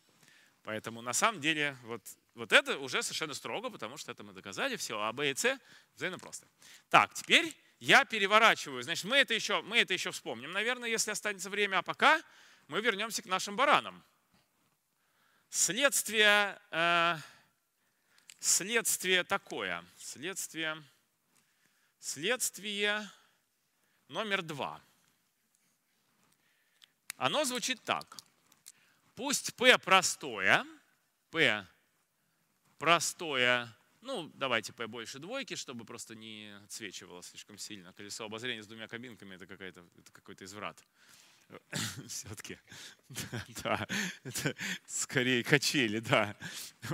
Поэтому на самом деле вот, вот это уже совершенно строго, потому что это мы доказали, все, а, Б и С взаимно просто. Так, теперь я переворачиваю. Значит, мы это еще, мы это еще вспомним, наверное, если останется время, а пока мы вернемся к нашим баранам. Следствие, э, следствие такое. Следствие, следствие номер два. Оно звучит так. Пусть P простое, P простое, ну, давайте P больше двойки, чтобы просто не отсвечивало слишком сильно. Колесо обозрения с двумя кабинками – это, это какой-то изврат. *coughs* Все-таки, *coughs* да, это скорее качели, да.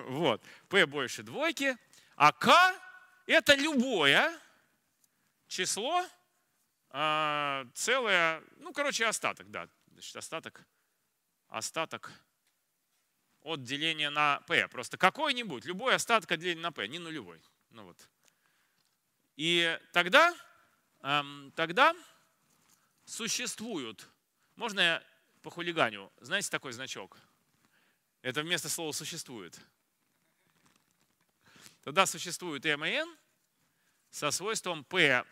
Вот, P больше двойки, а K это любое число, а, целое, ну, короче, остаток, да, значит, остаток, остаток от деления на p. Просто какой-нибудь, любой остаток от деления на p, не нулевой. Ну вот. И тогда, эм, тогда существуют можно я по хулиганю, Знаете такой значок? Это вместо слова «существует». Тогда существует М и Н со свойством P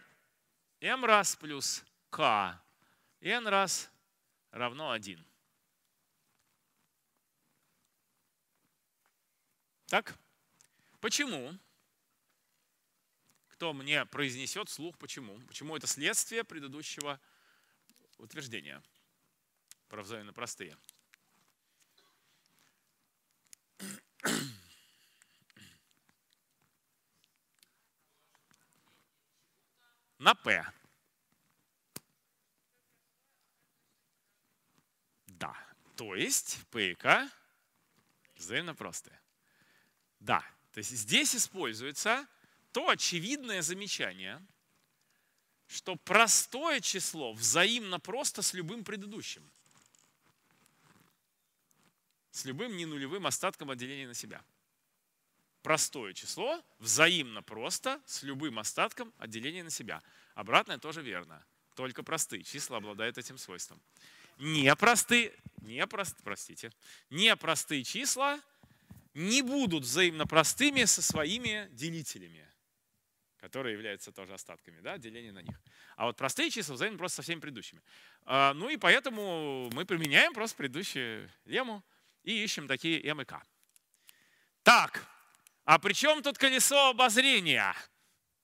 М раз плюс К Н раз равно 1. Так? Почему? Кто мне произнесет слух, почему? Почему это следствие предыдущего утверждения? правозаемно простые. На П. Да. То есть п и к взаимно простые. Да. То есть здесь используется то очевидное замечание, что простое число взаимно просто с любым предыдущим с любым ненулевым остатком от деления на себя. Простое число, взаимно просто, с любым остатком от деления на себя. Обратное тоже верно. Только простые числа обладают этим свойством. Непростые, не непрост, простите, непростые числа не будут взаимно простыми со своими делителями, которые являются тоже остатками, да, деление на них. А вот простые числа взаимно просто со всеми предыдущими. А, ну и поэтому мы применяем просто предыдущую лему и ищем такие М и К. Так, а при чем тут колесо обозрения?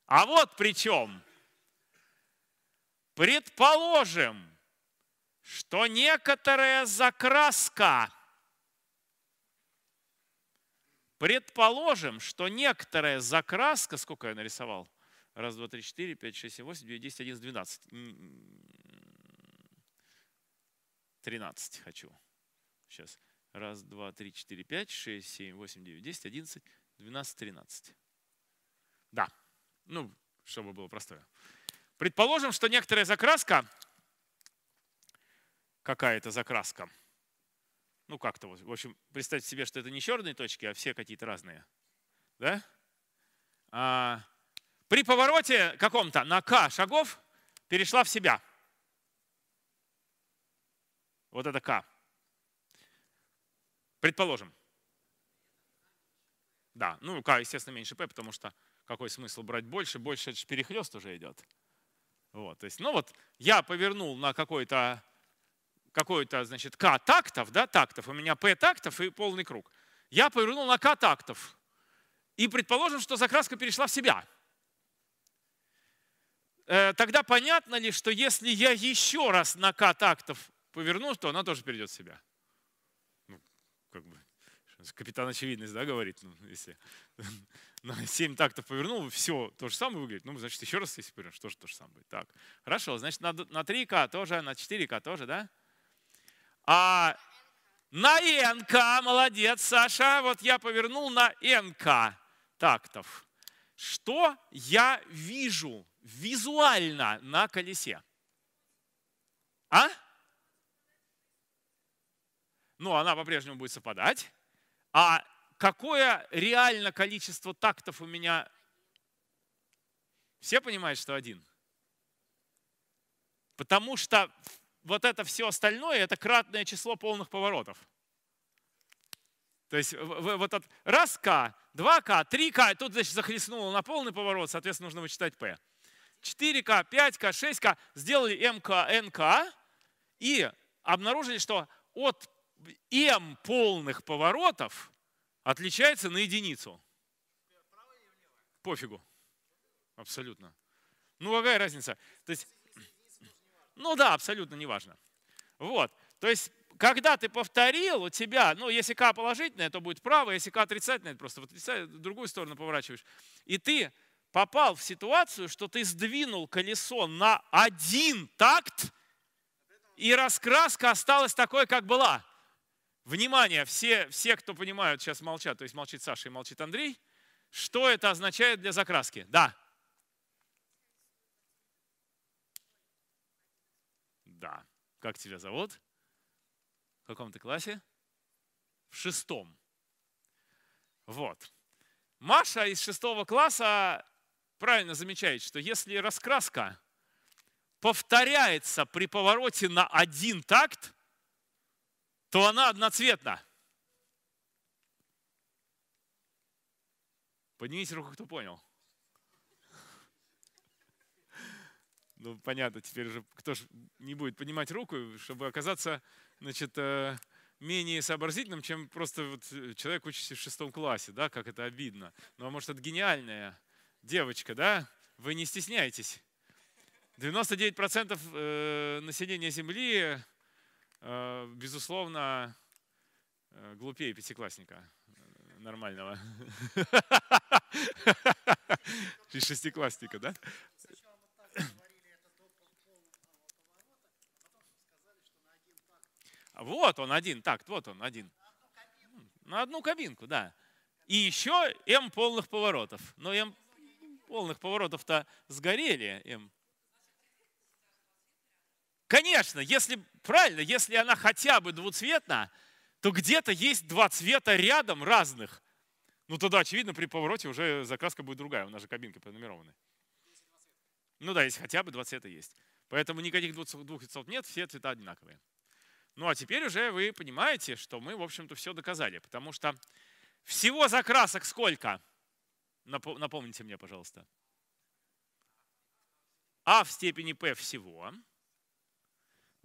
А вот при чем. Предположим, что некоторая закраска, предположим, что некоторая закраска, сколько я нарисовал? Раз, два, три, четыре, пять, шесть, семь, восемь, девять, десять, одиннадцать, двенадцать. Тринадцать хочу. Сейчас. Раз, два, три, четыре, пять, шесть, семь, восемь, девять, десять, одиннадцать, двенадцать, тринадцать. Да. Ну, чтобы было простое. Предположим, что некоторая закраска, какая-то закраска, ну как-то, в общем, представьте себе, что это не черные точки, а все какие-то разные. Да? А, при повороте каком-то на К шагов перешла в себя. Вот это К. Предположим. Да, ну К, естественно, меньше P, потому что какой смысл брать больше? Больше это же перехлест уже идет. Вот, то есть, ну вот я повернул на какой-то, какой-то, значит, К тактов, да, тактов, у меня П тактов и полный круг. Я повернул на К тактов. И предположим, что закраска перешла в себя. Э, тогда понятно ли, что если я еще раз на К тактов поверну, то она тоже перейдет в себя как бы капитан очевидность, да, говорит, ну, если *laughs* на 7 тактов повернул, все то же самое выглядит, ну, значит, еще раз, если повернешь, тоже то же самое будет. Так, хорошо, значит, на, на 3К тоже, на 4К тоже, да? А на НК, молодец, Саша, вот я повернул на НК тактов. Что я вижу визуально на колесе? А? ну, она по-прежнему будет совпадать. А какое реально количество тактов у меня? Все понимают, что один? Потому что вот это все остальное – это кратное число полных поворотов. То есть вот от раз К, 2К, а, а, три к а, тут значит, захлестнуло на полный поворот, соответственно, нужно вычитать п, 4К, 5К, 6К, сделали МК, НК и обнаружили, что от m полных поворотов отличается на единицу. Пофигу. Абсолютно. Ну, какая разница? То есть, *clears throat* ну да, абсолютно неважно. Вот. То есть, когда ты повторил, у тебя, ну, если К положительное, то будет право, если К отрицательное, это просто в другую сторону поворачиваешь. И ты попал в ситуацию, что ты сдвинул колесо на один такт, и раскраска осталась такой, как была. Внимание, все, все, кто понимают, сейчас молчат, то есть молчит Саша и молчит Андрей. Что это означает для закраски? Да. Да. Как тебя зовут? В каком ты классе? В шестом. Вот. Маша из шестого класса правильно замечает, что если раскраска повторяется при повороте на один такт, то она одноцветна. Поднимите руку, кто понял. Ну, понятно, теперь же кто же не будет поднимать руку, чтобы оказаться, значит, э, менее сообразительным, чем просто вот э, человек, учится в шестом классе, да, как это обидно. Ну, а может, это гениальная девочка, да? Вы не стесняйтесь. 99% э, населения Земли Э, безусловно, э, глупее пятиклассника э, нормального. *laughs* И шестиклассника, да? А вот он один Так, вот он один. На одну кабинку, да. И еще М полных поворотов. Но М полных поворотов-то сгорели М. Конечно, если правильно, если она хотя бы двуцветна, то где-то есть два цвета рядом разных. Ну тогда, очевидно, при повороте уже закраска будет другая. У нас же кабинки пронумерованы. Ну да, если хотя бы два цвета есть. Поэтому никаких двух цветов нет, все цвета одинаковые. Ну а теперь уже вы понимаете, что мы, в общем-то, все доказали. Потому что всего закрасок сколько? Напомните мне, пожалуйста. А в степени P всего.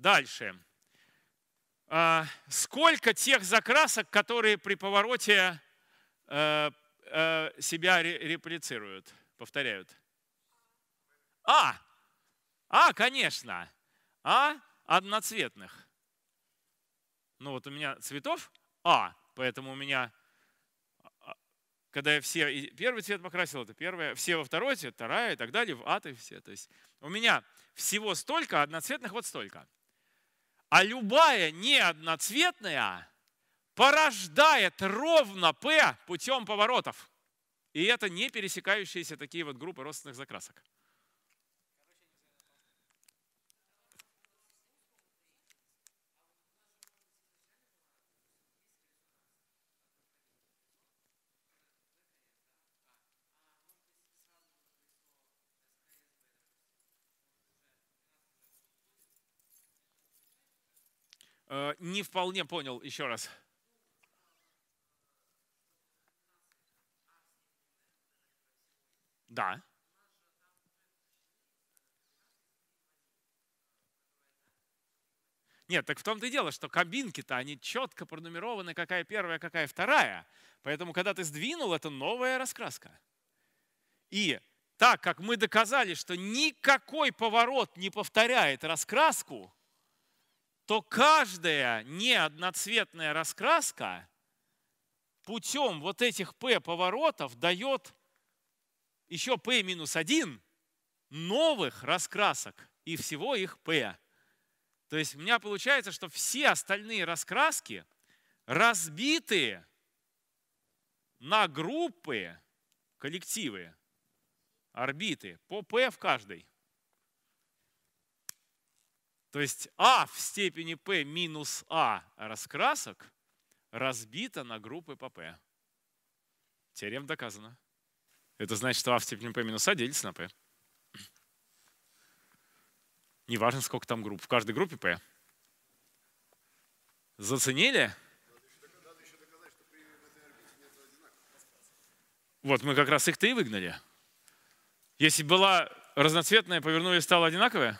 Дальше. А, сколько тех закрасок, которые при повороте э, э, себя реплицируют, повторяют? А! А, конечно! А одноцветных. Ну вот у меня цветов А, поэтому у меня, а, когда я все первый цвет покрасил, это первое, все во второй цвет, вторая и так далее, в А ты все. То есть у меня всего столько, а одноцветных вот столько. А любая неодноцветная порождает ровно P путем поворотов. И это не пересекающиеся такие вот группы родственных закрасок. Э, не вполне понял еще раз. Да. Нет, так в том-то и дело, что кабинки-то, они четко пронумерованы, какая первая, какая вторая. Поэтому, когда ты сдвинул, это новая раскраска. И так как мы доказали, что никакой поворот не повторяет раскраску, то каждая неодноцветная раскраска путем вот этих P поворотов дает еще P-1 новых раскрасок и всего их P. То есть у меня получается, что все остальные раскраски разбиты на группы, коллективы, орбиты по P в каждой. То есть А в степени P минус А раскрасок разбита на группы по P. Теорема доказана. Это значит, что А в степени P минус А делится на P. Неважно, сколько там групп. В каждой группе P. Заценили? Вот мы как раз их-то и выгнали. Если была разноцветная, повернули и стала одинаковая?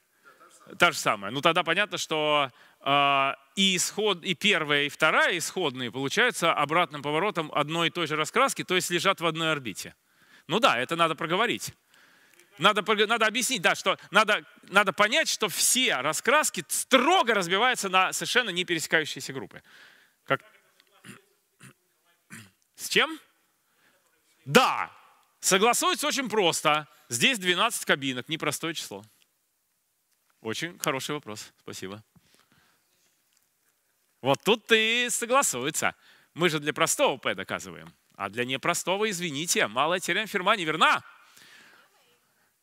Та же самая. Ну тогда понятно, что э, и, исход, и первая, и вторая исходные получаются обратным поворотом одной и той же раскраски, то есть лежат в одной орбите. Ну да, это надо проговорить. Надо, надо объяснить, да, что надо, надо понять, что все раскраски строго разбиваются на совершенно не пересекающиеся группы. Как... *clears throat* С чем? Да, согласуется очень просто. Здесь 12 кабинок, непростое число. Очень хороший вопрос, спасибо. Вот тут и согласуется. Мы же для простого п доказываем. А для непростого, извините, малая теорема Ферма неверна.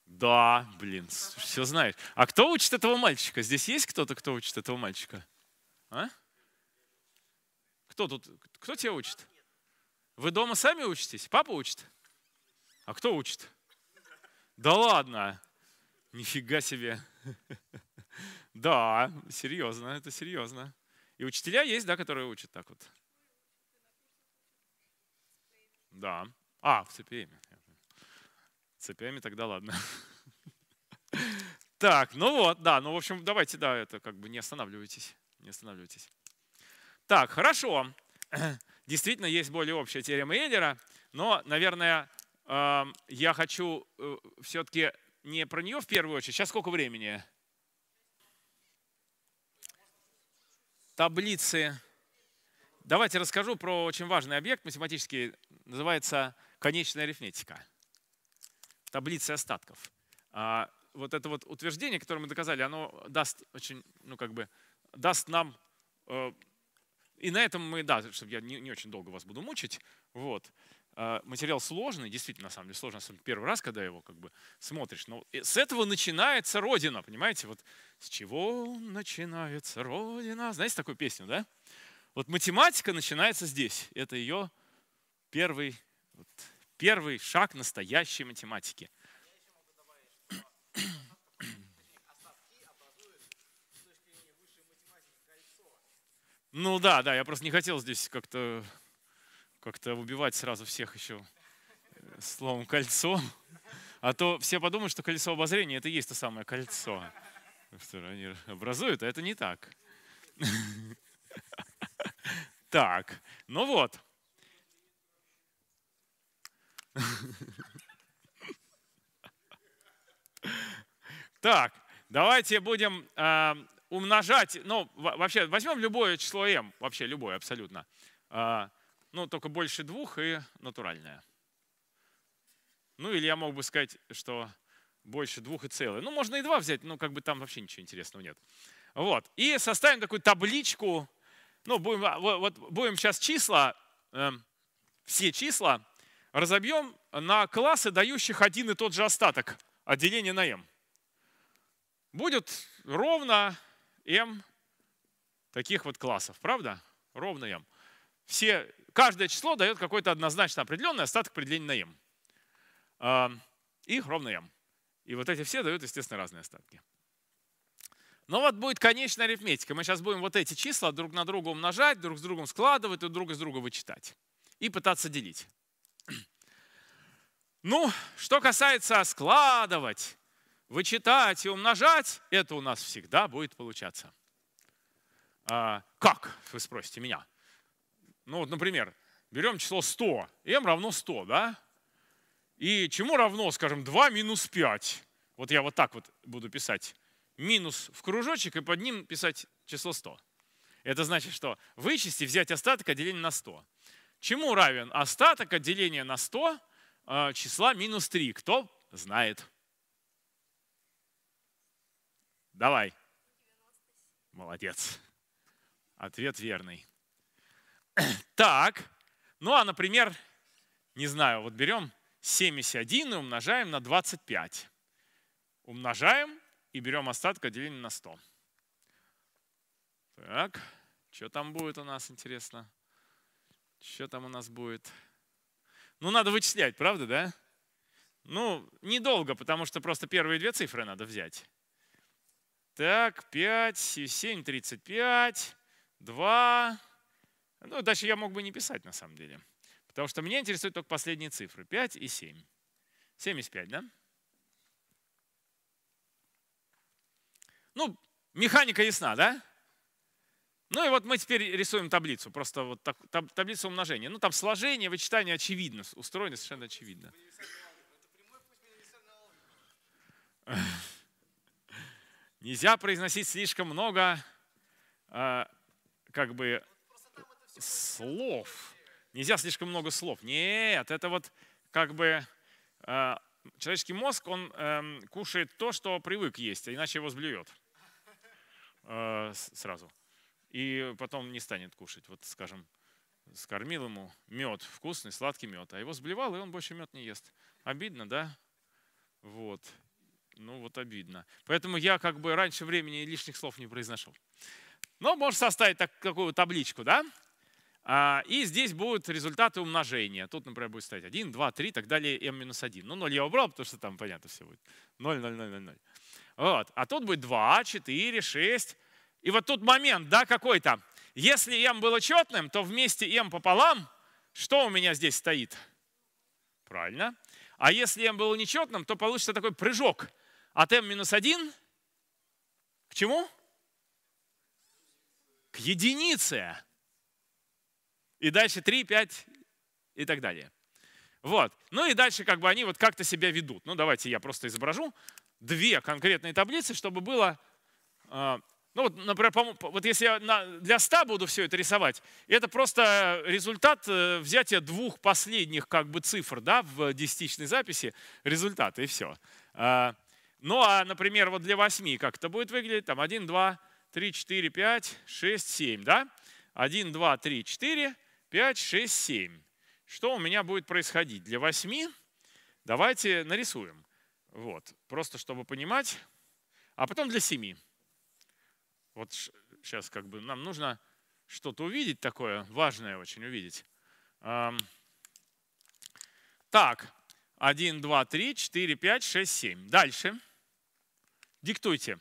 Да, блин, все знаешь. А кто учит этого мальчика? Здесь есть кто-то, кто учит этого мальчика? А? Кто тут? Кто тебя учит? Вы дома сами учитесь? Папа учит? А кто учит? Да ладно. Нифига себе. *laughs* Да, серьезно, это серьезно. И учителя есть, да, которые учат так вот. Да. А, в CPM. В CPM тогда ладно. *laughs* Так, ну вот, да, ну в общем, давайте, да, это как бы не останавливайтесь, не останавливайтесь. Так, хорошо. *clears throat* Действительно, есть более общая теорема Эйлера, но, наверное, эм, я хочу э, все-таки не про нее в первую очередь. Сейчас сколько времени? Таблицы. Давайте расскажу про очень важный объект математический. Называется конечная арифметика. Таблицы остатков. А, вот это вот утверждение, которое мы доказали, оно даст очень, ну как бы, даст нам э, и на этом мы, да, чтобы я не, не очень долго вас буду мучить, вот. А, материал сложный, действительно, на самом деле, сложно, особенно первый раз, когда его как бы смотришь. Но с этого начинается Родина, понимаете? Вот с чего начинается Родина? Знаете такую песню, да? Вот математика начинается здесь. Это ее первый, вот, первый шаг настоящей математики. Ну да, да, я просто не хотел здесь как-то как-то убивать сразу всех еще э, словом «кольцо». А то все подумают, что колесо обозрения – это и есть то самое кольцо, которое они образуют, а это не так. *laughs* Так, ну вот. *laughs* Так, давайте будем э, умножать, ну, вообще возьмем любое число m, вообще любое абсолютно. А, ну, только больше двух и натуральное. Ну, или я мог бы сказать, что больше двух и целое. Ну, можно и два взять, но как бы там вообще ничего интересного нет. Вот. И составим такую табличку. Ну, будем, а, вот, будем сейчас числа, э, все числа, разобьем на классы, дающих один и тот же остаток от деления на m. Будет ровно m таких вот классов, правда? Ровно m. Все каждое число дает какое то однозначно определенный остаток определения на m. А, их ровно m. И вот эти все дают, естественно, разные остатки. Но вот будет конечная арифметика. Мы сейчас будем вот эти числа друг на друга умножать, друг с другом складывать, и друг из друга вычитать. И пытаться делить. *clears throat* Ну, что касается складывать, вычитать и умножать, это у нас всегда будет получаться. А, как, вы спросите меня? Ну вот, например, берем число 100. m равно 100, да? И чему равно, скажем, 2 минус 5? Вот я вот так вот буду писать. Минус в кружочек и под ним писать число 100. Это значит, что вычесть и взять остаток отделение на 100. Чему равен остаток отделения на 100 а, числа минус 3? Кто знает? Давай. Молодец. Ответ верный. *clears throat* Так, ну а, например, не знаю, вот берем 71 и умножаем на 25. Умножаем и берем остаток, делим на 100. Так, что там будет у нас, интересно? Что там у нас будет? Ну, надо вычислять, правда, да? Ну, недолго, потому что просто первые две цифры надо взять. Так, 5, 7, 35, 2, ну, дальше я мог бы не писать на самом деле. Потому что меня интересуют только последние цифры. 5 и 7. 7 из 5, да? Ну, механика ясна, да? Ну и вот мы теперь рисуем таблицу, просто вот так, таб, таблицу умножения. Ну там сложение, вычитание очевидно, устроено совершенно очевидно. Нельзя произносить слишком много а, как бы слов. Нельзя слишком много слов. Нет, это вот как бы э, человеческий мозг, он э, кушает то, что привык есть, а иначе его сблюет э, сразу. И потом не станет кушать. Вот, скажем, скормил ему мед, вкусный, сладкий мед, а его сблевал, и он больше мед не ест. Обидно, да? Вот. Ну вот обидно. Поэтому я как бы раньше времени лишних слов не произношу. Но можешь составить так, какую табличку, да? А, и здесь будут результаты умножения. Тут, например, будет стоять 1, 2, 3 и так далее, m-1. минус Ну, 0 я убрал, потому что там понятно все будет. 0, 0, 0, 0, 0. Вот. А тут будет 2, 4, 6. И вот тут момент, да, какой-то. Если m было четным, то вместе m пополам, что у меня здесь стоит? Правильно. А если m было нечетным, то получится такой прыжок от m-1 минус к чему? К единице. И дальше 3, 5 и так далее. Вот. Ну и дальше как бы они вот как-то себя ведут. Ну давайте я просто изображу две конкретные таблицы, чтобы было... Э, ну вот, например, вот если я для 100 буду все это рисовать, это просто результат э, взятия двух последних как бы цифр да, в десятичной записи, результат и все. Э, ну а, например, вот для 8 как это будет выглядеть? Там 1, 2, 3, 4, 5, 6, 7, да? 1, 2, 3, 4, 5, 6, 7. Что у меня будет происходить? Для 8 давайте нарисуем. Вот, просто чтобы понимать. А потом для 7. Вот сейчас как бы нам нужно что-то увидеть такое, важное очень увидеть. Так, 1, 2, 3, 4, 5, 6, 7. Дальше. Диктуйте.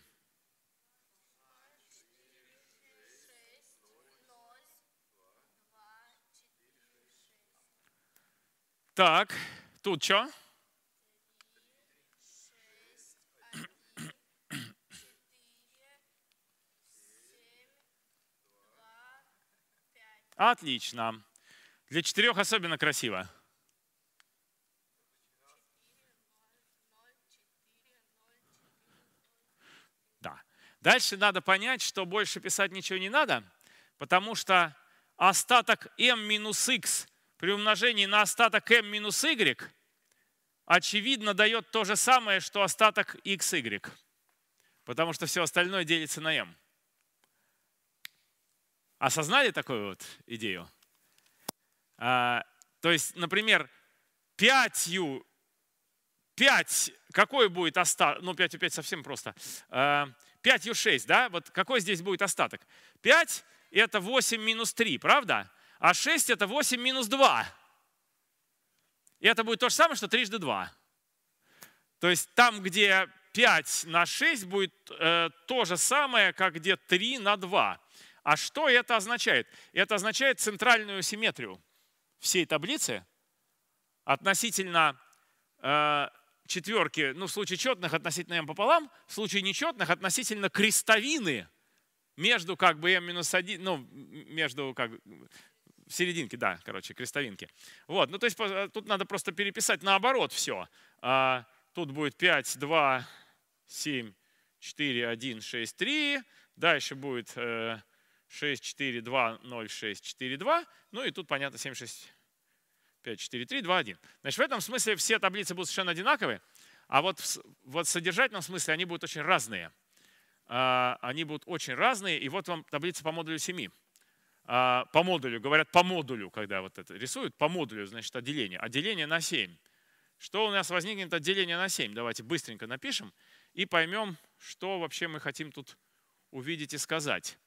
Так, тут что? Отлично. Для четырех особенно красиво. Да. Дальше надо понять, что больше писать ничего не надо, потому что остаток m минус x при умножении на остаток m минус y очевидно дает то же самое, что остаток xy, потому что все остальное делится на m. Осознали такую вот идею? А, то есть, например, 5 u 5, какой будет остаток? Ну, 5 у 5 совсем просто. 5 а, у 6, да? Вот какой здесь будет остаток? 5 это 8 минус 3, правда? А 6 это 8 минус 2. И это будет то же самое, что трижды 2. То есть там, где 5 на 6 будет э, то же самое, как где 3 на 2. А что это означает? Это означает центральную симметрию всей таблицы относительно э, четверки, ну в случае четных относительно m пополам, в случае нечетных относительно крестовины между как бы m минус 1, ну между как в серединке, да, короче, крестовинки. Вот, ну то есть э, тут надо просто переписать наоборот все. А, тут будет 5, 2, 7, 4, 1, 6, 3. Дальше будет 6, 4, 2, 0, 6, 4, 2. Ну и тут, понятно, 7, 6, 5, 4, 3, 2, 1. Значит, в этом смысле все таблицы будут совершенно одинаковые, а вот в, вот содержательном смысле они будут очень разные. А, они будут очень разные, и вот вам таблица по модулю 7. А, по модулю, говорят по модулю, когда вот это рисуют, по модулю, значит, отделение. Отделение на 7. Что у нас возникнет отделение на 7? Давайте быстренько напишем и поймем, что вообще мы хотим тут увидеть и сказать.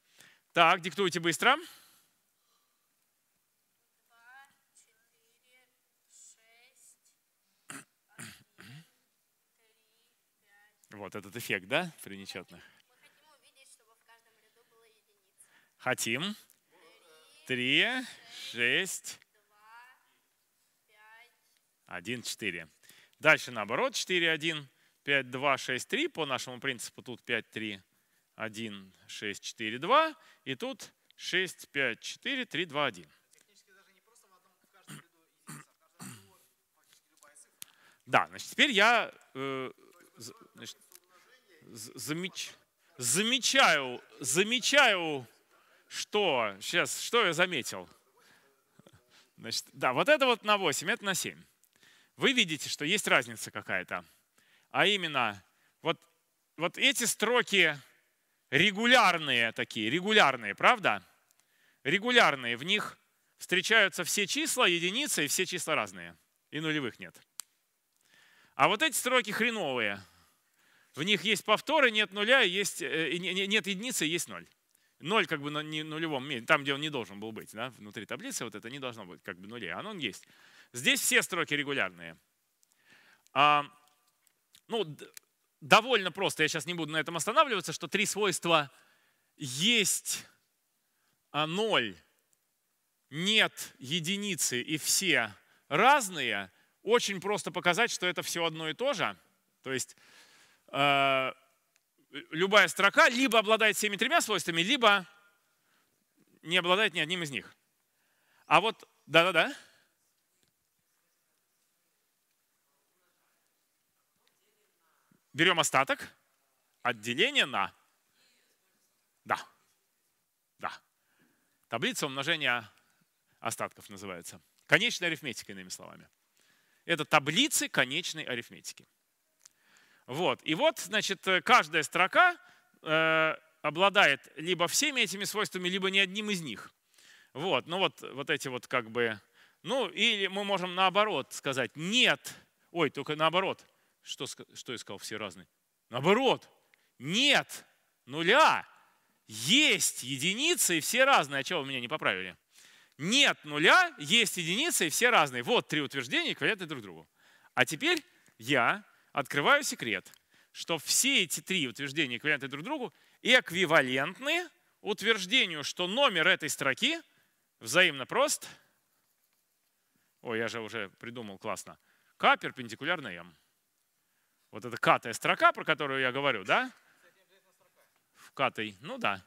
Так, диктуйте быстро. 2, 4, 6, 1, 3, вот этот эффект, да, при примечательно? Хотим три, шесть, один, четыре. Дальше наоборот, 4, 1, 5, 2, 6, 3. По нашему принципу тут 5, 3, 1, 6, 4, 2. И тут 6, 5, 4, 3, 2, 1. Да, значит, теперь я э, значит, замеч, замечаю, замечаю что? Сейчас, что я заметил? Значит, да, вот это вот на 8, это на 7. Вы видите, что есть разница какая-то. А именно, вот, вот эти строки регулярные такие, регулярные, правда? Регулярные, в них встречаются все числа, единицы и все числа разные. И нулевых нет. А вот эти строки хреновые. В них есть повторы, нет нуля, есть, э, нет единицы, есть ноль ноль как бы на нулевом месте, там, где он не должен был быть, да, внутри таблицы вот это не должно быть как бы нулей, а он есть. Здесь все строки регулярные. А, ну, довольно просто, я сейчас не буду на этом останавливаться, что три свойства есть а ноль, нет единицы и все разные, очень просто показать, что это все одно и то же. То есть э, любая строка либо обладает всеми тремя свойствами, либо не обладает ни одним из них. А вот, да-да-да. Берем остаток. Отделение на. Да. Да. Таблица умножения остатков называется. конечной арифметикой, иными словами. Это таблицы конечной арифметики. Вот. И вот, значит, э, каждая строка э, обладает либо всеми этими свойствами, либо ни одним из них. Вот, ну вот, вот эти вот как бы, ну или мы можем наоборот сказать, нет, ой, только наоборот, что, что искал все разные, наоборот, нет, нуля, есть единицы и все разные, а чего вы меня не поправили? Нет нуля, есть единицы и все разные. Вот три утверждения, эквивалентны друг другу. А теперь я Открываю секрет, что все эти три утверждения эквивалентны друг другу эквивалентны утверждению, что номер этой строки взаимно прост. Ой, я же уже придумал классно. К перпендикулярно М. Вот это катая строка, про которую я говорю, да? В катой, ну да.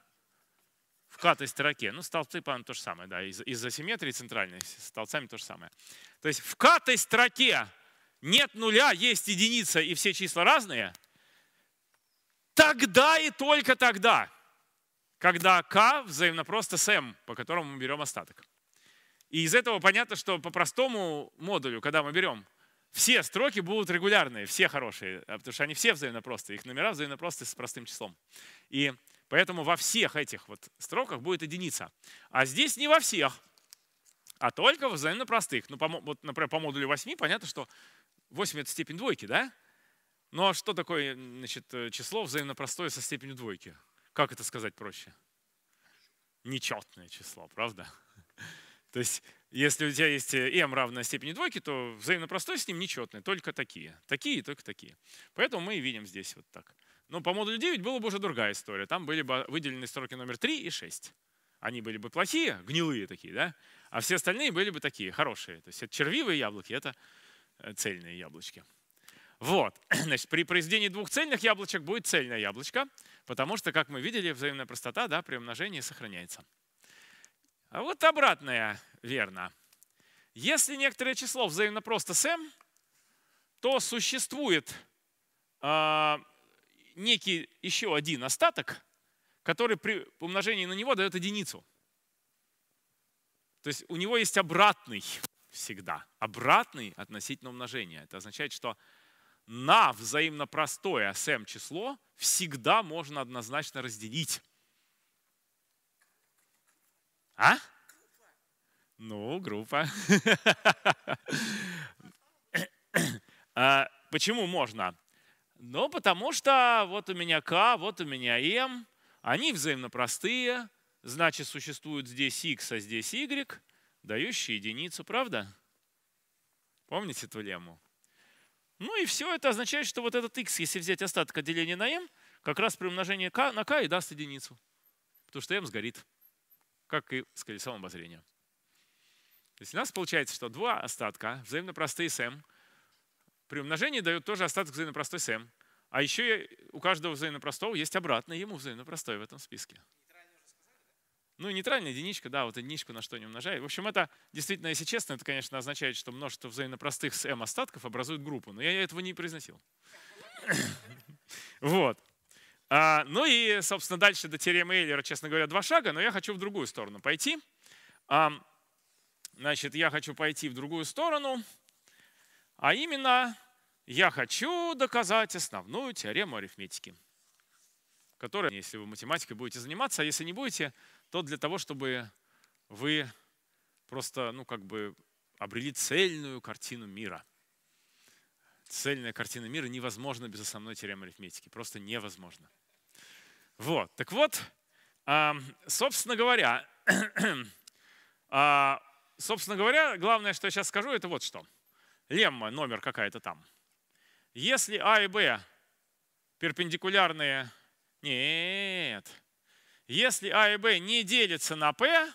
В катой строке. Ну, столбцы, по-моему, то же самое, да. Из-за симметрии центральной с столбцами то же самое. То есть в катой строке нет нуля, есть единица и все числа разные, тогда и только тогда, когда к взаимно просто с m, по которому мы берем остаток. И из этого понятно, что по простому модулю, когда мы берем, все строки будут регулярные, все хорошие, а потому что они все взаимно просты, их номера взаимно просты с простым числом. И поэтому во всех этих вот строках будет единица. А здесь не во всех, а только в взаимно простых. Ну, по, вот, например, по модулю 8 понятно, что 8 – это степень двойки, да? Ну а что такое значит, э, число взаимно простое со степенью двойки? Как это сказать проще? Нечетное число, правда? *laughs* То есть, если у тебя есть э, m равное степени двойки, то взаимно простое с ним нечетное, только такие. Такие и только такие. Поэтому мы и видим здесь вот так. Но по модулю 9 была бы уже другая история. Там были бы выделены строки номер 3 и 6. Они были бы плохие, гнилые такие, да? А все остальные были бы такие, хорошие. То есть это червивые яблоки, это Э, цельные яблочки. Вот, *clears throat* значит, при произведении двух цельных яблочек будет цельное яблочко, потому что, как мы видели, взаимная простота да, при умножении сохраняется. А вот обратное верно. Если некоторое число взаимно просто с m, то существует э, некий еще один остаток, который при умножении на него дает единицу. То есть у него есть обратный всегда. Обратный относительно умножения. Это означает, что на взаимно простое СМ число всегда можно однозначно разделить. А? Ну, группа. *laughs* А, почему можно? Ну, потому что вот у меня К, вот у меня М, они взаимно простые, значит, существуют здесь X, а здесь Y – дающий единицу, правда? Помните эту лему? Ну и все это означает, что вот этот x, если взять остаток от деления на m, как раз при умножении k на k и даст единицу. Потому что m сгорит, как и с колесом обозрения. То есть у нас получается, что два остатка, взаимно простые с m, при умножении дают тоже остаток взаимно простой с m. А еще у каждого взаимно простого есть обратное ему взаимно простой в этом списке. Ну, и нейтральная единичка, да, вот единичку на что не умножает. В общем, это действительно, если честно, это, конечно, означает, что множество взаимопростых с m остатков образует группу. Но я этого не произносил. *laughs* Вот. А, ну и, собственно, дальше до теоремы Эйлера, честно говоря, два шага, но я хочу в другую сторону пойти. А, значит, я хочу пойти в другую сторону, а именно я хочу доказать основную теорему арифметики, которая, если вы математикой будете заниматься, а если не будете, то для того, чтобы вы просто, ну, как бы обрели цельную картину мира. Цельная картина мира невозможна без основной теоремы арифметики. Просто невозможно. Вот. Так вот, собственно говоря, *clears throat* а, собственно говоря, главное, что я сейчас скажу, это вот что. Лемма, номер какая-то там. Если А и Б перпендикулярные... Нет. Если А и Б не делятся на P,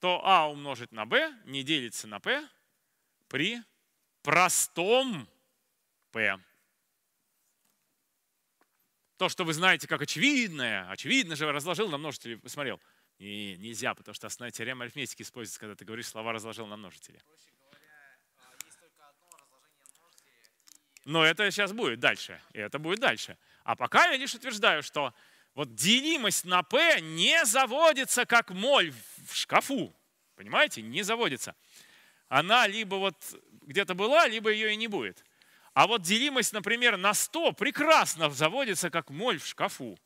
то А умножить на Б не делится на P при простом P. То, что вы знаете как очевидное, очевидно же разложил на множители, посмотрел. И нельзя, потому что основная теорема арифметики используется, когда ты говоришь слова разложил на множители. Но это сейчас будет дальше, и это будет дальше. А пока я лишь утверждаю, что вот делимость на п не заводится как моль в шкафу. Понимаете? Не заводится. Она либо вот где-то была, либо ее и не будет. А вот делимость, например, на 100 прекрасно заводится как моль в шкафу.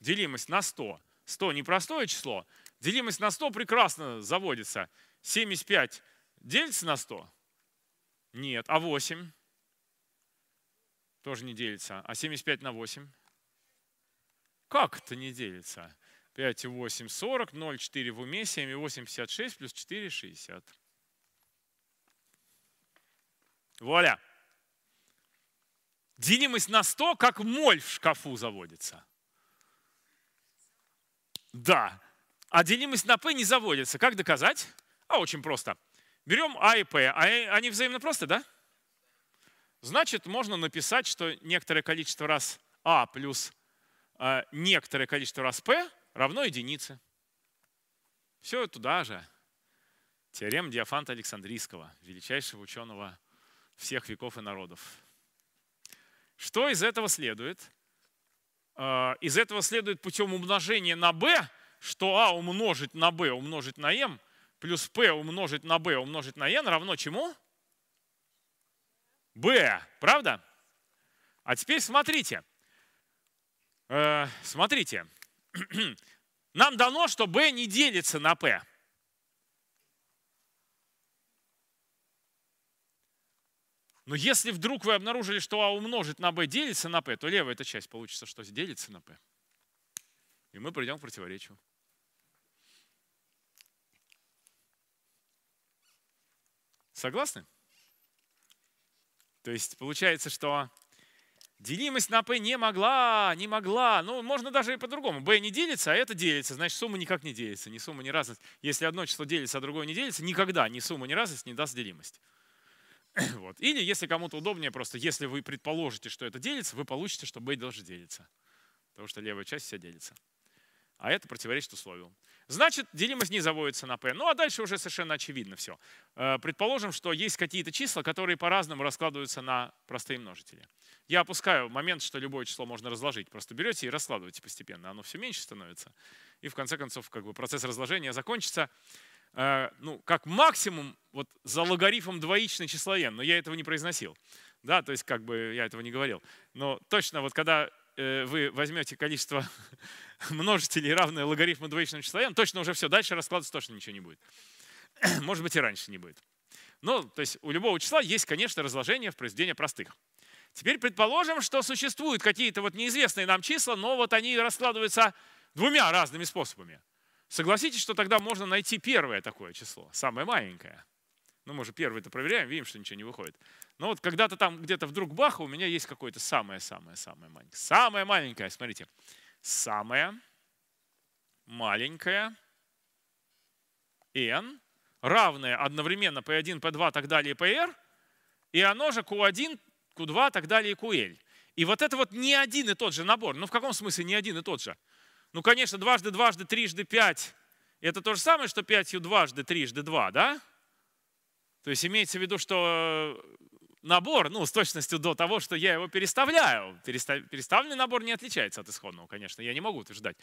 Делимость на 100. 100 – непростое число. Делимость на 100 прекрасно заводится. 75 делится на 100? Нет. А 8? Тоже не делится. А 75 на 8? Как это не делится? 5 и 8 – 40, 0, 4 в уме, 7 и 8 – 56, плюс 4 – 60. Вуаля! Делимость на 100, как моль в шкафу заводится. Да. А делимость на P не заводится. Как доказать? А очень просто. Берем А и P. А, они взаимно просто, да? Значит, можно написать, что некоторое количество раз А плюс а, некоторое количество раз p равно единице. Все туда же. Теорема Диофанта Александрийского, величайшего ученого всех веков и народов. Что из этого следует? А, из этого следует путем умножения на b, что a «А» умножить на b умножить на m, плюс p умножить на b умножить на n равно чему? b, правда? А теперь смотрите – Э, смотрите, *clears throat* нам дано, что b не делится на p. Но если вдруг вы обнаружили, что А умножить на b делится на p, то левая эта часть получится, что делится на p. И мы придем к противоречию. Согласны? То есть получается, что Делимость на P не могла, не могла. Ну, можно даже и по-другому. B не делится, а это делится. Значит, сумма никак не делится. Ни сумма, ни разность. Если одно число делится, а другое не делится, никогда ни сумма, ни разность не даст делимость. *coughs* Вот. Или, если кому-то удобнее, просто если вы предположите, что это делится, вы получите, что B должен делиться. Потому что левая часть вся делится. А это противоречит условию. Значит, делимость не заводится на p. Ну а дальше уже совершенно очевидно все. Э, предположим, что есть какие-то числа, которые по-разному раскладываются на простые множители. Я опускаю момент, что любое число можно разложить. Просто берете и раскладываете постепенно. Оно все меньше становится. И в конце концов как бы процесс разложения закончится. Э, ну, как максимум, вот за логарифом двоичный числоен, но я этого не произносил. Да, то есть как бы я этого не говорил. Но точно вот когда Э, вы возьмете количество *laughs* множителей, равное логарифму двоичного числа n, точно уже все, дальше раскладываться точно ничего не будет. *clears throat* Может быть, и раньше не будет. Ну, то есть у любого числа есть, конечно, разложение в произведение простых. Теперь предположим, что существуют какие-то вот неизвестные нам числа, но вот они раскладываются двумя разными способами. Согласитесь, что тогда можно найти первое такое число, самое маленькое. Ну, мы же первое-то проверяем, видим, что ничего не выходит. Но ну, вот когда-то там где-то вдруг бах, у меня есть какое-то самое-самое-самое маленькое. Самое маленькое, смотрите. Самое маленькое n равное одновременно p1, p2, так далее, pr, и оно же q1, q2, так далее, ql. И вот это вот не один и тот же набор. Ну, в каком смысле не один и тот же? Ну, конечно, дважды, дважды, трижды, пять – это то же самое, что пятью дважды, трижды, два, да? То есть имеется в виду, что набор, ну, с точностью до того, что я его переставляю. Переставленный набор не отличается от исходного, конечно, я не могу утверждать.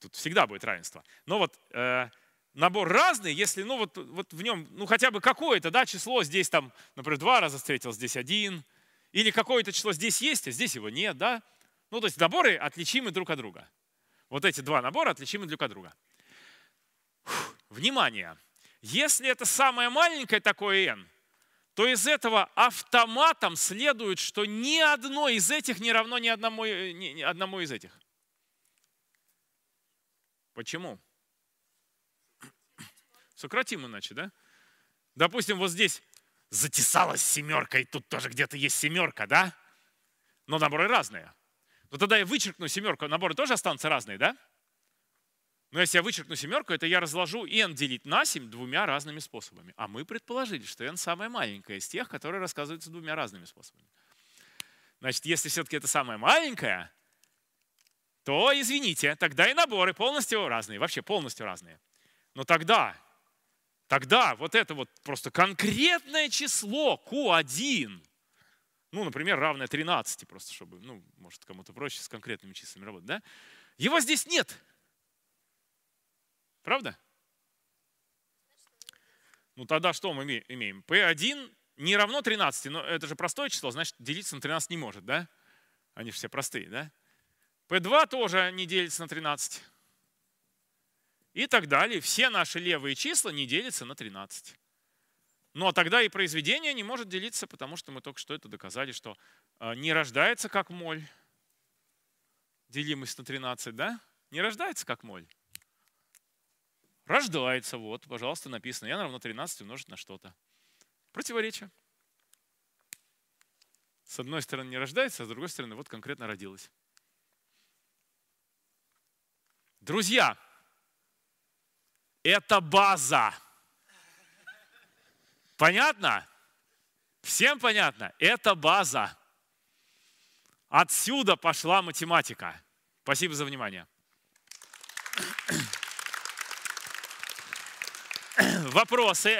Тут всегда будет равенство. Но вот э, набор разный, если, ну, вот, вот в нем, ну, хотя бы какое-то, да, число здесь там, например, два раза встретил, здесь один, или какое-то число здесь есть, а здесь его нет, да. Ну, то есть наборы отличимы друг от друга. Вот эти два набора отличимы друг от друга. Фух, внимание! Если это самое маленькое такое n, то из этого автоматом следует, что ни одно из этих не равно ни одному, э, ни одному из этих. Почему? Сократим иначе, да? Допустим, вот здесь затесалась семерка, и тут тоже где-то есть семерка, да? Но наборы разные. Но ну тогда я вычеркну семерку, а наборы тоже останутся разные, да? Но если я вычеркну семерку, это я разложу n делить на 7 двумя разными способами. А мы предположили, что n самая маленькая из тех, которые рассказываются двумя разными способами. Значит, если все-таки это самая маленькая, то, извините, тогда и наборы полностью разные, вообще полностью разные. Но тогда, тогда вот это вот просто конкретное число Q1, ну, например, равное 13, просто чтобы, ну, может, кому-то проще с конкретными числами работать, да? Его здесь нет. Правда? Ну тогда что мы имеем? P1 не равно 13, но это же простое число, значит делиться на 13 не может, да? Они же все простые, да? P2 тоже не делится на 13. И так далее. Все наши левые числа не делятся на 13. Ну а тогда и произведение не может делиться, потому что мы только что это доказали, что а, не рождается как моль, делимость на 13, да? Не рождается как моль рождается, вот, пожалуйста, написано, n равно 13 умножить на что-то. Противоречие. С одной стороны не рождается, а с другой стороны вот конкретно родилась. Друзья, это база. Понятно? Всем понятно? Это база. Отсюда пошла математика. Спасибо за внимание. Вопросы?